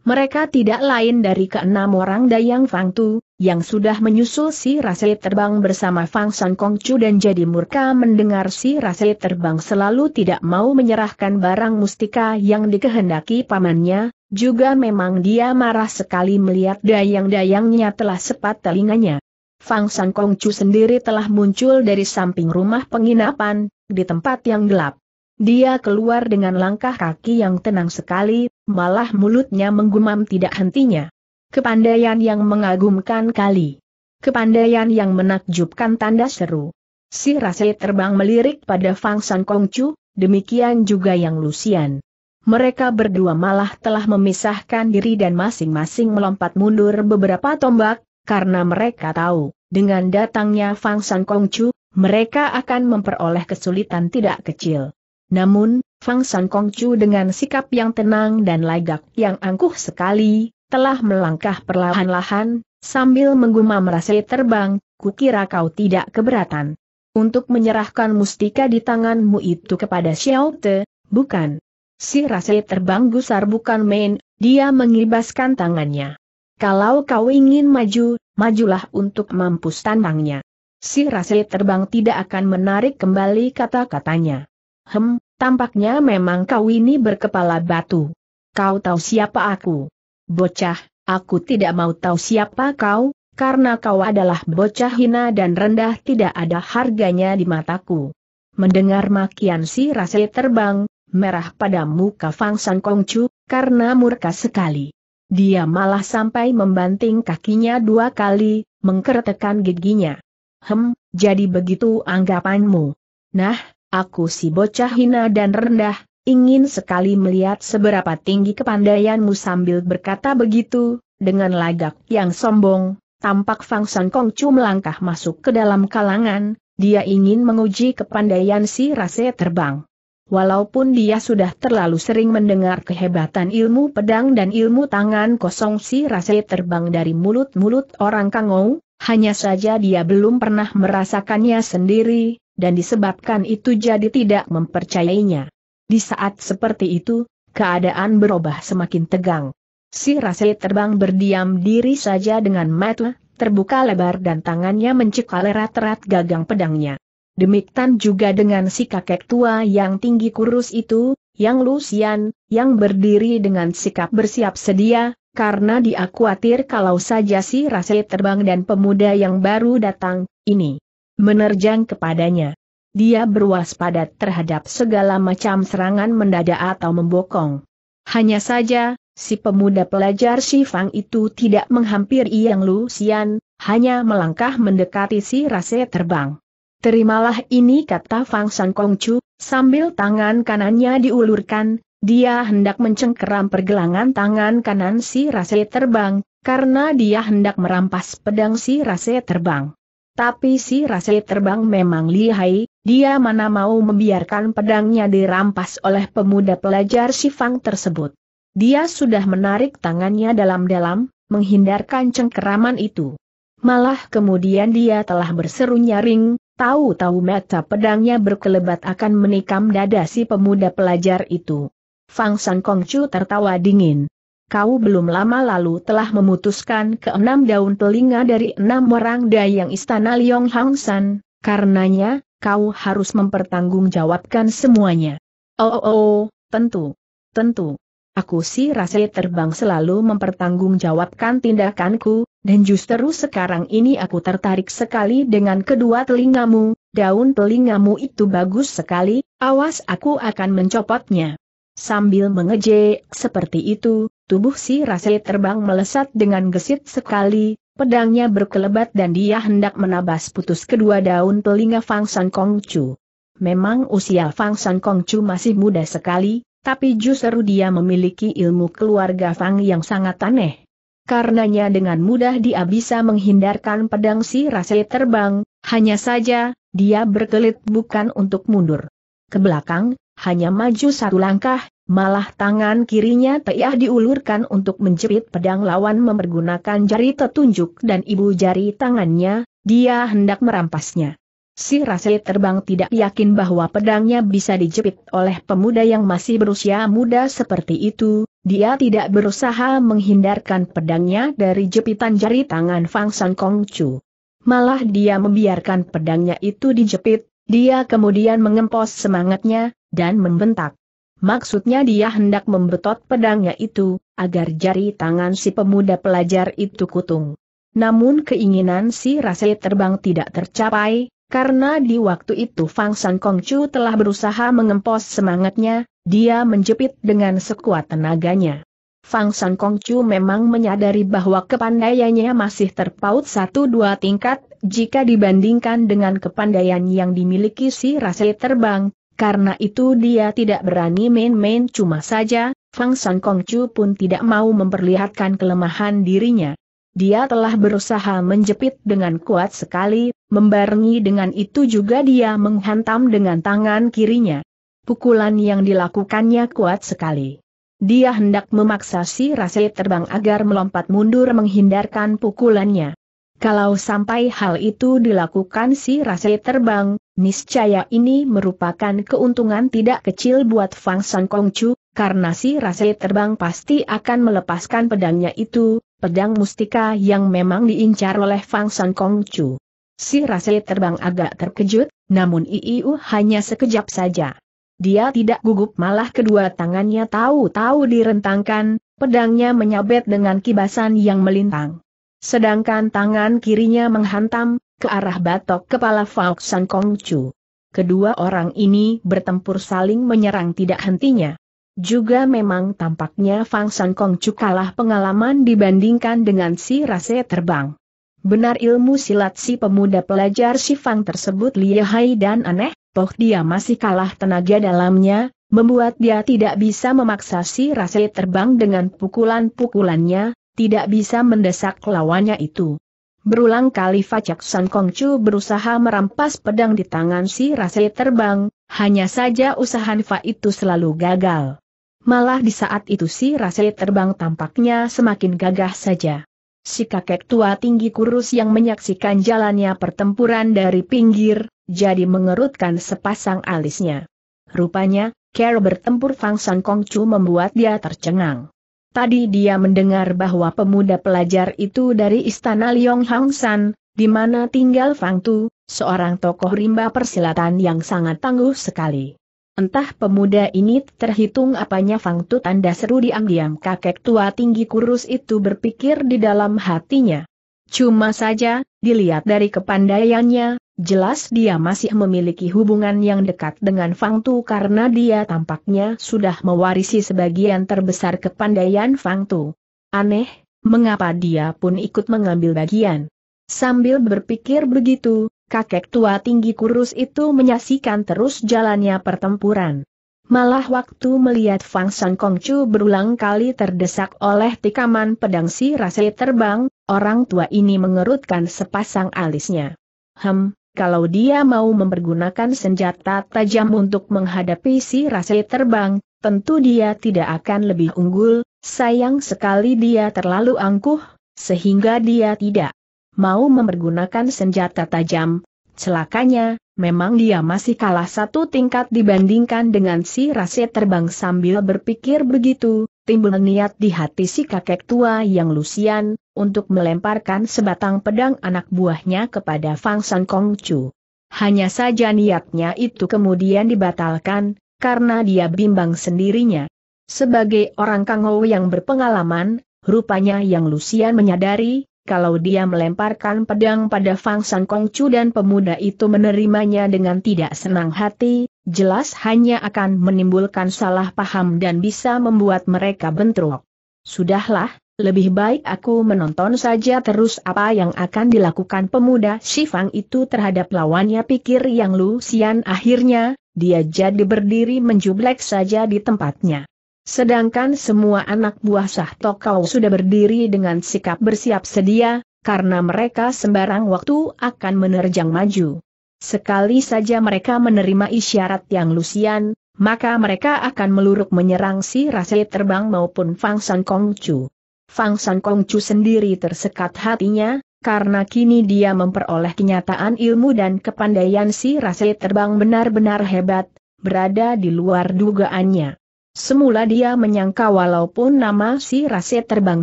Mereka tidak lain dari keenam orang Dayang Fang Tu, yang sudah menyusul si Rasid terbang bersama Fang San Kong Chu dan jadi murka mendengar si Rasid terbang selalu tidak mau menyerahkan barang mustika yang dikehendaki pamannya, juga memang dia marah sekali melihat dayang-dayangnya telah sepat telinganya. Fang San Kong Chu sendiri telah muncul dari samping rumah penginapan, di tempat yang gelap. Dia keluar dengan langkah kaki yang tenang sekali, malah mulutnya menggumam tidak hentinya. Kepandaian yang mengagumkan kali. Kepandaian yang menakjubkan tanda seru. Si Rase terbang melirik pada Fang San Chu, demikian juga yang Lucian. Mereka berdua malah telah memisahkan diri dan masing-masing melompat mundur beberapa tombak, karena mereka tahu, dengan datangnya Fang San Chu, mereka akan memperoleh kesulitan tidak kecil. Namun, Fang San Kong Kongcu dengan sikap yang tenang dan lagak yang angkuh sekali, telah melangkah perlahan-lahan, sambil menggumam rasa terbang, kukira kau tidak keberatan. Untuk menyerahkan mustika di tanganmu itu kepada Xiao Te, bukan. Si rasa terbang gusar bukan main, dia mengibaskan tangannya. Kalau kau ingin maju, majulah untuk mampus tantangnya. Si rasa terbang tidak akan menarik kembali kata-katanya. Hem, tampaknya memang kau ini berkepala batu. Kau tahu siapa aku? Bocah, aku tidak mau tahu siapa kau, karena kau adalah bocah hina dan rendah tidak ada harganya di mataku. Mendengar makian si Rase terbang, merah pada muka Fang San Kongcu, karena murka sekali. Dia malah sampai membanting kakinya dua kali, mengkeretekan giginya. Hem, jadi begitu anggapanmu. Nah, Aku si bocah hina dan rendah, ingin sekali melihat seberapa tinggi kepandaianmu sambil berkata begitu, dengan lagak yang sombong, tampak Fang San Kong Chu melangkah masuk ke dalam kalangan, dia ingin menguji kepandaian si rase terbang. Walaupun dia sudah terlalu sering mendengar kehebatan ilmu pedang dan ilmu tangan kosong si rase terbang dari mulut-mulut orang kangou, hanya saja dia belum pernah merasakannya sendiri, dan disebabkan itu jadi tidak mempercayainya. Di saat seperti itu, keadaan berubah semakin tegang. Si Rasel terbang berdiam diri saja dengan mata terbuka lebar dan tangannya mencekal erat-erat gagang pedangnya. Demikian juga dengan si kakek tua yang tinggi kurus itu, yang Lusian, yang berdiri dengan sikap bersiap sedia, karena dia khawatir kalau saja si Rasel terbang dan pemuda yang baru datang, ini menerjang kepadanya. Dia berwaspada terhadap segala macam serangan mendadak atau membokong. Hanya saja, si pemuda pelajar Si Fang itu tidak menghampiri Yang Lu Xian, hanya melangkah mendekati si rase terbang. Terimalah ini kata Fang San Chu, sambil tangan kanannya diulurkan, dia hendak mencengkeram pergelangan tangan kanan si rase terbang, karena dia hendak merampas pedang si rase terbang. Tapi si Rasei terbang memang lihai, dia mana mau membiarkan pedangnya dirampas oleh pemuda pelajar Sifang tersebut. Dia sudah menarik tangannya dalam-dalam, menghindarkan cengkeraman itu. Malah kemudian dia telah berseru nyaring, tahu-tahu mata pedangnya berkelebat akan menikam dada si pemuda pelajar itu. Fang San Kongcu tertawa dingin kau belum lama lalu telah memutuskan keenam daun telinga dari enam orang dayang yang istana Liong Hang San, karenanya, kau harus mempertanggungjawabkan semuanya. Oh, oh, oh, tentu, tentu. Aku si rasa terbang selalu mempertanggungjawabkan tindakanku, dan justru sekarang ini aku tertarik sekali dengan kedua telingamu, daun telingamu itu bagus sekali, awas aku akan mencopotnya. Sambil mengejek seperti itu, tubuh si Rase terbang melesat dengan gesit sekali, pedangnya berkelebat dan dia hendak menabas putus kedua daun telinga Fang San Kong Chu. Memang usia Fang San Kong Chu masih muda sekali, tapi justru dia memiliki ilmu keluarga Fang yang sangat aneh. Karenanya dengan mudah dia bisa menghindarkan pedang si Rase terbang, hanya saja, dia berkelit bukan untuk mundur. Ke belakang, hanya maju satu langkah, malah tangan kirinya Teiah diulurkan untuk menjepit pedang lawan mempergunakan jari tetunjuk dan ibu jari tangannya, dia hendak merampasnya. Si Rase terbang tidak yakin bahwa pedangnya bisa dijepit oleh pemuda yang masih berusia muda seperti itu, dia tidak berusaha menghindarkan pedangnya dari jepitan jari tangan Fang San Kong Chu. Malah dia membiarkan pedangnya itu dijepit, dia kemudian mengempos semangatnya, dan membentak. Maksudnya dia hendak membetot pedangnya itu, agar jari tangan si pemuda pelajar itu kutung. Namun keinginan si Rasei terbang tidak tercapai, karena di waktu itu Fang San Kong Chu telah berusaha mengempos semangatnya, dia menjepit dengan sekuat tenaganya. Fang San Kong Chu memang menyadari bahwa kepandaiannya masih terpaut satu dua tingkat, jika dibandingkan dengan kepandaian yang dimiliki si Rasei terbang, karena itu dia tidak berani main-main cuma saja, Fang San Kong Chu pun tidak mau memperlihatkan kelemahan dirinya. Dia telah berusaha menjepit dengan kuat sekali, membarengi dengan itu juga dia menghantam dengan tangan kirinya. Pukulan yang dilakukannya kuat sekali. Dia hendak memaksa si Rase terbang agar melompat mundur menghindarkan pukulannya. Kalau sampai hal itu dilakukan si Rase terbang, niscaya ini merupakan keuntungan tidak kecil buat Fang San Kong Chu, karena si Rase terbang pasti akan melepaskan pedangnya itu, pedang mustika yang memang diincar oleh Fang San Kong Chu. Si Rase terbang agak terkejut, namun Iiu hanya sekejap saja. Dia tidak gugup malah kedua tangannya tahu-tahu direntangkan, pedangnya menyabet dengan kibasan yang melintang. Sedangkan tangan kirinya menghantam, ke arah batok kepala Fauk San Kong Chu. Kedua orang ini bertempur saling menyerang tidak hentinya. Juga memang tampaknya Fang San Kong Chu kalah pengalaman dibandingkan dengan si Rase terbang. Benar ilmu silat si pemuda pelajar si Fang tersebut lihai dan aneh, toh dia masih kalah tenaga dalamnya, membuat dia tidak bisa memaksa si Rase terbang dengan pukulan-pukulannya, tidak bisa mendesak lawannya itu. Berulang kali Facak San Kongcu berusaha merampas pedang di tangan si Rasai terbang, hanya saja usaha Fa itu selalu gagal. Malah di saat itu si Rasai terbang tampaknya semakin gagah saja. Si kakek tua tinggi kurus yang menyaksikan jalannya pertempuran dari pinggir, jadi mengerutkan sepasang alisnya. Rupanya, Care bertempur Fang San Kongcu membuat dia tercengang. Tadi dia mendengar bahwa pemuda pelajar itu dari istana Liong Hang San, di mana tinggal Fang Tu, seorang tokoh rimba persilatan yang sangat tangguh sekali. Entah pemuda ini terhitung apanya Fang Tu tanda seru diam-diam kakek tua tinggi kurus itu berpikir di dalam hatinya. Cuma saja, dilihat dari kepandaiannya, Jelas dia masih memiliki hubungan yang dekat dengan Fang Tu karena dia tampaknya sudah mewarisi sebagian terbesar kepandaian Fang Tu. Aneh, mengapa dia pun ikut mengambil bagian. Sambil berpikir begitu, kakek tua tinggi kurus itu menyaksikan terus jalannya pertempuran. Malah waktu melihat Fang San Chu berulang kali terdesak oleh tikaman pedang si Rase terbang, orang tua ini mengerutkan sepasang alisnya. Hem, kalau dia mau mempergunakan senjata tajam untuk menghadapi si rase terbang, tentu dia tidak akan lebih unggul, sayang sekali dia terlalu angkuh, sehingga dia tidak mau mempergunakan senjata tajam. Celakanya, memang dia masih kalah satu tingkat dibandingkan dengan si rase terbang sambil berpikir begitu, timbul niat di hati si kakek tua yang lusian, untuk melemparkan sebatang pedang anak buahnya kepada Fang San Kong Chu. Hanya saja niatnya itu kemudian dibatalkan, karena dia bimbang sendirinya. Sebagai orang Kangou yang berpengalaman, rupanya yang Lusian menyadari, kalau dia melemparkan pedang pada Fang San Kong Chu dan pemuda itu menerimanya dengan tidak senang hati, jelas hanya akan menimbulkan salah paham dan bisa membuat mereka bentrok. Sudahlah, lebih baik aku menonton saja terus apa yang akan dilakukan pemuda Shifang itu terhadap lawannya pikir yang Lucian akhirnya, dia jadi berdiri menjublek saja di tempatnya. Sedangkan semua anak buah Sah Tokau sudah berdiri dengan sikap bersiap sedia, karena mereka sembarang waktu akan menerjang maju. Sekali saja mereka menerima isyarat yang lusian, maka mereka akan meluruk menyerang si Rase Terbang maupun Fang San Kong Chu. Fang San Kong Chu sendiri tersekat hatinya, karena kini dia memperoleh kenyataan ilmu dan kepandaian si Rase Terbang benar-benar hebat, berada di luar dugaannya. Semula dia menyangka walaupun nama si Rase Terbang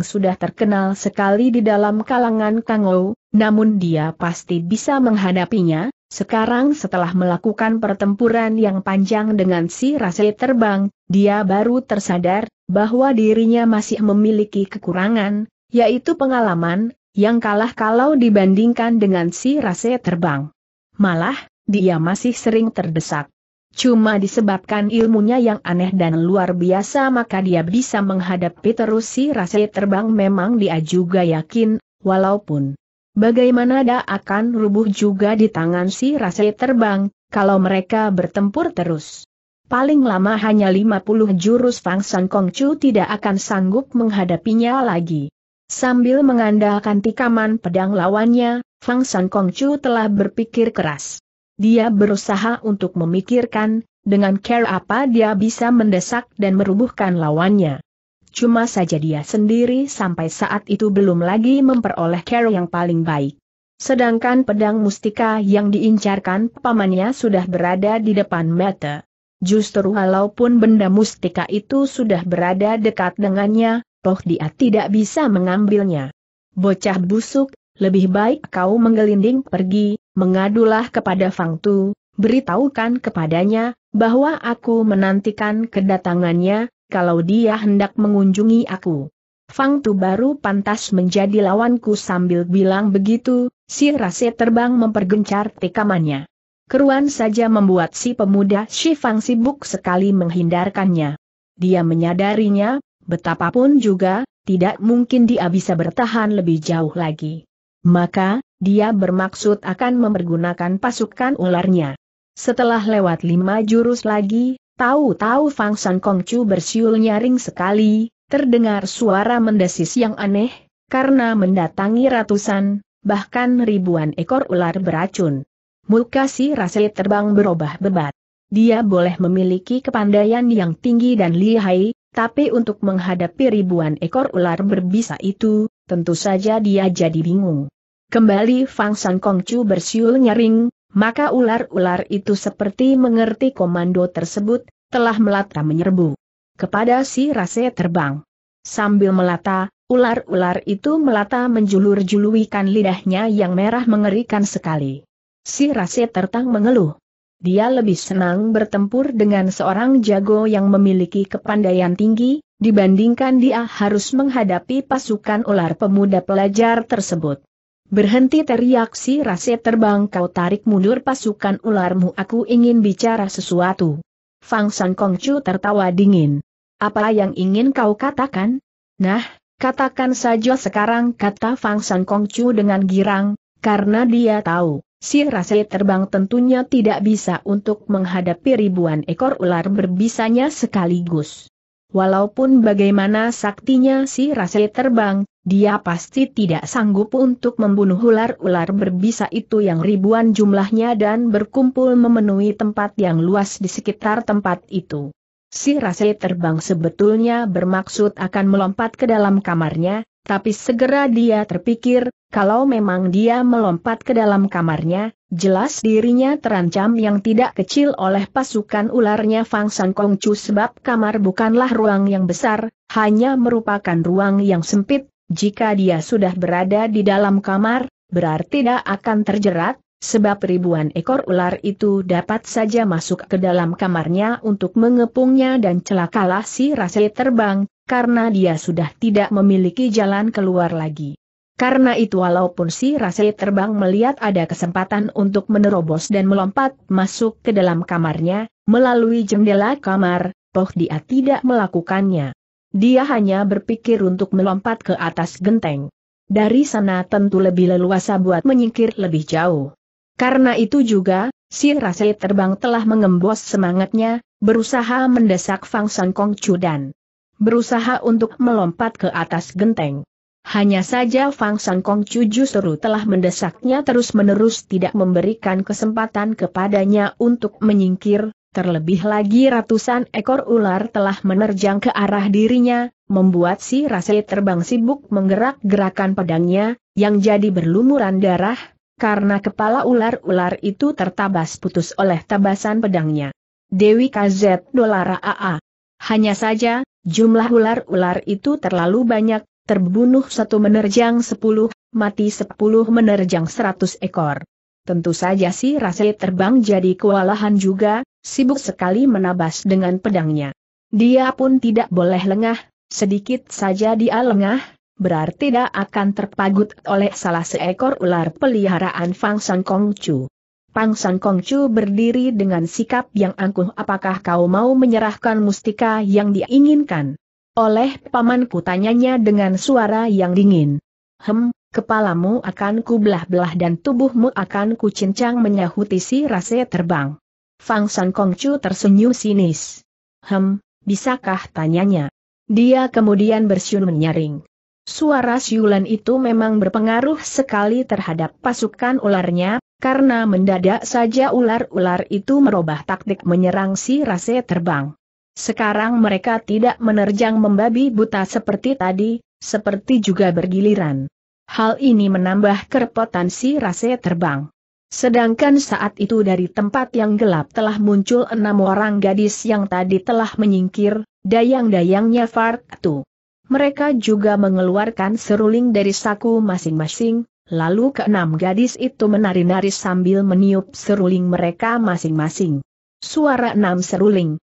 sudah terkenal sekali di dalam kalangan Kangou, namun dia pasti bisa menghadapinya, sekarang setelah melakukan pertempuran yang panjang dengan si Rase Terbang, dia baru tersadar bahwa dirinya masih memiliki kekurangan, yaitu pengalaman, yang kalah kalau dibandingkan dengan si Rase Terbang. Malah, dia masih sering terdesak. Cuma disebabkan ilmunya yang aneh dan luar biasa maka dia bisa menghadapi terus si rasa terbang memang dia juga yakin, walaupun bagaimana dia akan rubuh juga di tangan si rasa terbang, kalau mereka bertempur terus. Paling lama hanya 50 jurus Fang San Kong Chu tidak akan sanggup menghadapinya lagi. Sambil mengandalkan tikaman pedang lawannya, Fang San Kong Chu telah berpikir keras. Dia berusaha untuk memikirkan, dengan care apa dia bisa mendesak dan merubuhkan lawannya. Cuma saja dia sendiri sampai saat itu belum lagi memperoleh care yang paling baik. Sedangkan pedang mustika yang diincarkan pamannya sudah berada di depan mata. Justru walaupun benda mustika itu sudah berada dekat dengannya, toh dia tidak bisa mengambilnya. Bocah busuk, lebih baik kau menggelinding pergi, mengadulah kepada Fang Tu, beritahukan kepadanya, bahwa aku menantikan kedatangannya, kalau dia hendak mengunjungi aku. Fang Tu baru pantas menjadi lawanku sambil bilang begitu, si Rase terbang mempergencar tekamannya. Keruan saja membuat si pemuda Fang sibuk sekali menghindarkannya. Dia menyadarinya, betapapun juga, tidak mungkin dia bisa bertahan lebih jauh lagi. Maka, dia bermaksud akan mempergunakan pasukan ularnya. Setelah lewat lima jurus lagi, tahu-tahu Fang San Chu bersiul nyaring sekali, terdengar suara mendesis yang aneh, karena mendatangi ratusan, bahkan ribuan ekor ular beracun. Muka si Rase terbang berubah bebat. Dia boleh memiliki kepandaian yang tinggi dan lihai, tapi untuk menghadapi ribuan ekor ular berbisa itu, tentu saja dia jadi bingung. Kembali Fang San Kongcu bersiul nyaring, maka ular-ular itu seperti mengerti komando tersebut, telah melata menyerbu. Kepada si rase terbang. Sambil melata, ular-ular itu melata menjulur-juluikan lidahnya yang merah mengerikan sekali. Si rase tertang mengeluh. Dia lebih senang bertempur dengan seorang jago yang memiliki kepandaian tinggi, dibandingkan dia harus menghadapi pasukan ular pemuda pelajar tersebut. Berhenti teriak si rase terbang kau tarik mundur pasukan ularmu aku ingin bicara sesuatu. Fang San Kong Kongcu tertawa dingin. Apa yang ingin kau katakan? Nah, katakan saja sekarang kata Fang San Kong Kongcu dengan girang, karena dia tahu, si rase terbang tentunya tidak bisa untuk menghadapi ribuan ekor ular berbisanya sekaligus. Walaupun bagaimana saktinya si Rase terbang, dia pasti tidak sanggup untuk membunuh ular-ular berbisa itu yang ribuan jumlahnya dan berkumpul memenuhi tempat yang luas di sekitar tempat itu. Si Rase terbang sebetulnya bermaksud akan melompat ke dalam kamarnya, tapi segera dia terpikir, kalau memang dia melompat ke dalam kamarnya, Jelas dirinya terancam yang tidak kecil oleh pasukan ularnya Fang San Kong Chu sebab kamar bukanlah ruang yang besar, hanya merupakan ruang yang sempit, jika dia sudah berada di dalam kamar, berarti tidak akan terjerat, sebab ribuan ekor ular itu dapat saja masuk ke dalam kamarnya untuk mengepungnya dan celakalah si Rase terbang, karena dia sudah tidak memiliki jalan keluar lagi. Karena itu walaupun si Rasel terbang melihat ada kesempatan untuk menerobos dan melompat masuk ke dalam kamarnya, melalui jendela kamar, Poh dia tidak melakukannya. Dia hanya berpikir untuk melompat ke atas genteng. Dari sana tentu lebih leluasa buat menyingkir lebih jauh. Karena itu juga, si Rasel terbang telah mengembos semangatnya, berusaha mendesak Fang San Kong Chu dan Berusaha untuk melompat ke atas genteng. Hanya saja Fang Chu justru telah mendesaknya terus-menerus tidak memberikan kesempatan kepadanya untuk menyingkir, terlebih lagi ratusan ekor ular telah menerjang ke arah dirinya, membuat si Rasel terbang sibuk menggerak-gerakan pedangnya, yang jadi berlumuran darah, karena kepala ular-ular itu tertabas putus oleh tabasan pedangnya. Dewi KZ Dolara AA. Hanya saja, jumlah ular-ular itu terlalu banyak, terbunuh satu menerjang sepuluh, mati sepuluh menerjang seratus ekor. Tentu saja si Rase terbang jadi kewalahan juga, sibuk sekali menabas dengan pedangnya. Dia pun tidak boleh lengah, sedikit saja dia lengah, berarti dia akan terpagut oleh salah seekor ular peliharaan Fang San Kong Chu. Fang San Kong Chu berdiri dengan sikap yang angkuh apakah kau mau menyerahkan mustika yang diinginkan. Oleh pamanku tanyanya dengan suara yang dingin. Hem, kepalamu akan kubelah belah dan tubuhmu akan kucincang menyahuti si rase terbang. Fang San Kongcu tersenyum sinis. Hem, bisakah tanyanya? Dia kemudian bersiul menyaring. Suara siulan itu memang berpengaruh sekali terhadap pasukan ularnya, karena mendadak saja ular-ular itu merubah taktik menyerang si rase terbang. Sekarang mereka tidak menerjang membabi buta seperti tadi, seperti juga bergiliran. Hal ini menambah kerepotan si Rase terbang. Sedangkan saat itu dari tempat yang gelap telah muncul enam orang gadis yang tadi telah menyingkir, dayang-dayangnya Fartu. Mereka juga mengeluarkan seruling dari saku masing-masing, lalu keenam gadis itu menari-nari sambil meniup seruling mereka masing-masing. Suara enam seruling,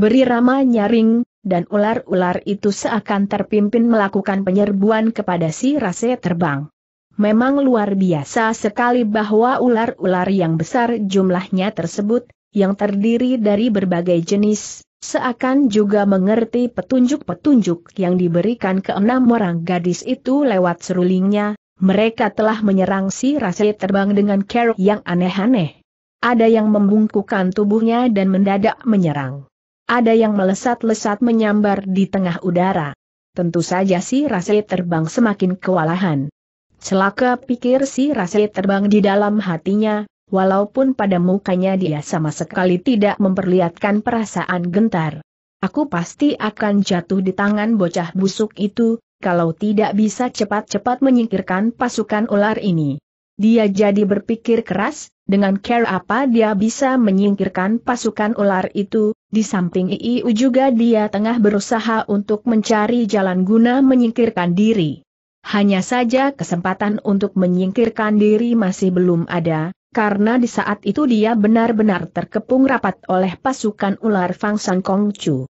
Beri Rama nyaring, dan ular-ular itu seakan terpimpin melakukan penyerbuan kepada si rase terbang. Memang luar biasa sekali bahwa ular-ular yang besar jumlahnya tersebut, yang terdiri dari berbagai jenis, seakan juga mengerti petunjuk-petunjuk yang diberikan ke enam orang gadis itu lewat serulingnya, mereka telah menyerang si rase terbang dengan kerok yang aneh-aneh. Ada yang membungkukkan tubuhnya dan mendadak menyerang ada yang melesat-lesat menyambar di tengah udara. Tentu saja si Rasel terbang semakin kewalahan. Celaka pikir si Rasel terbang di dalam hatinya, walaupun pada mukanya dia sama sekali tidak memperlihatkan perasaan gentar. Aku pasti akan jatuh di tangan bocah busuk itu, kalau tidak bisa cepat-cepat menyingkirkan pasukan ular ini. Dia jadi berpikir keras, dengan care apa dia bisa menyingkirkan pasukan ular itu, di samping IIU juga dia tengah berusaha untuk mencari jalan guna menyingkirkan diri. Hanya saja kesempatan untuk menyingkirkan diri masih belum ada, karena di saat itu dia benar-benar terkepung rapat oleh pasukan ular Fang San Kong Chu.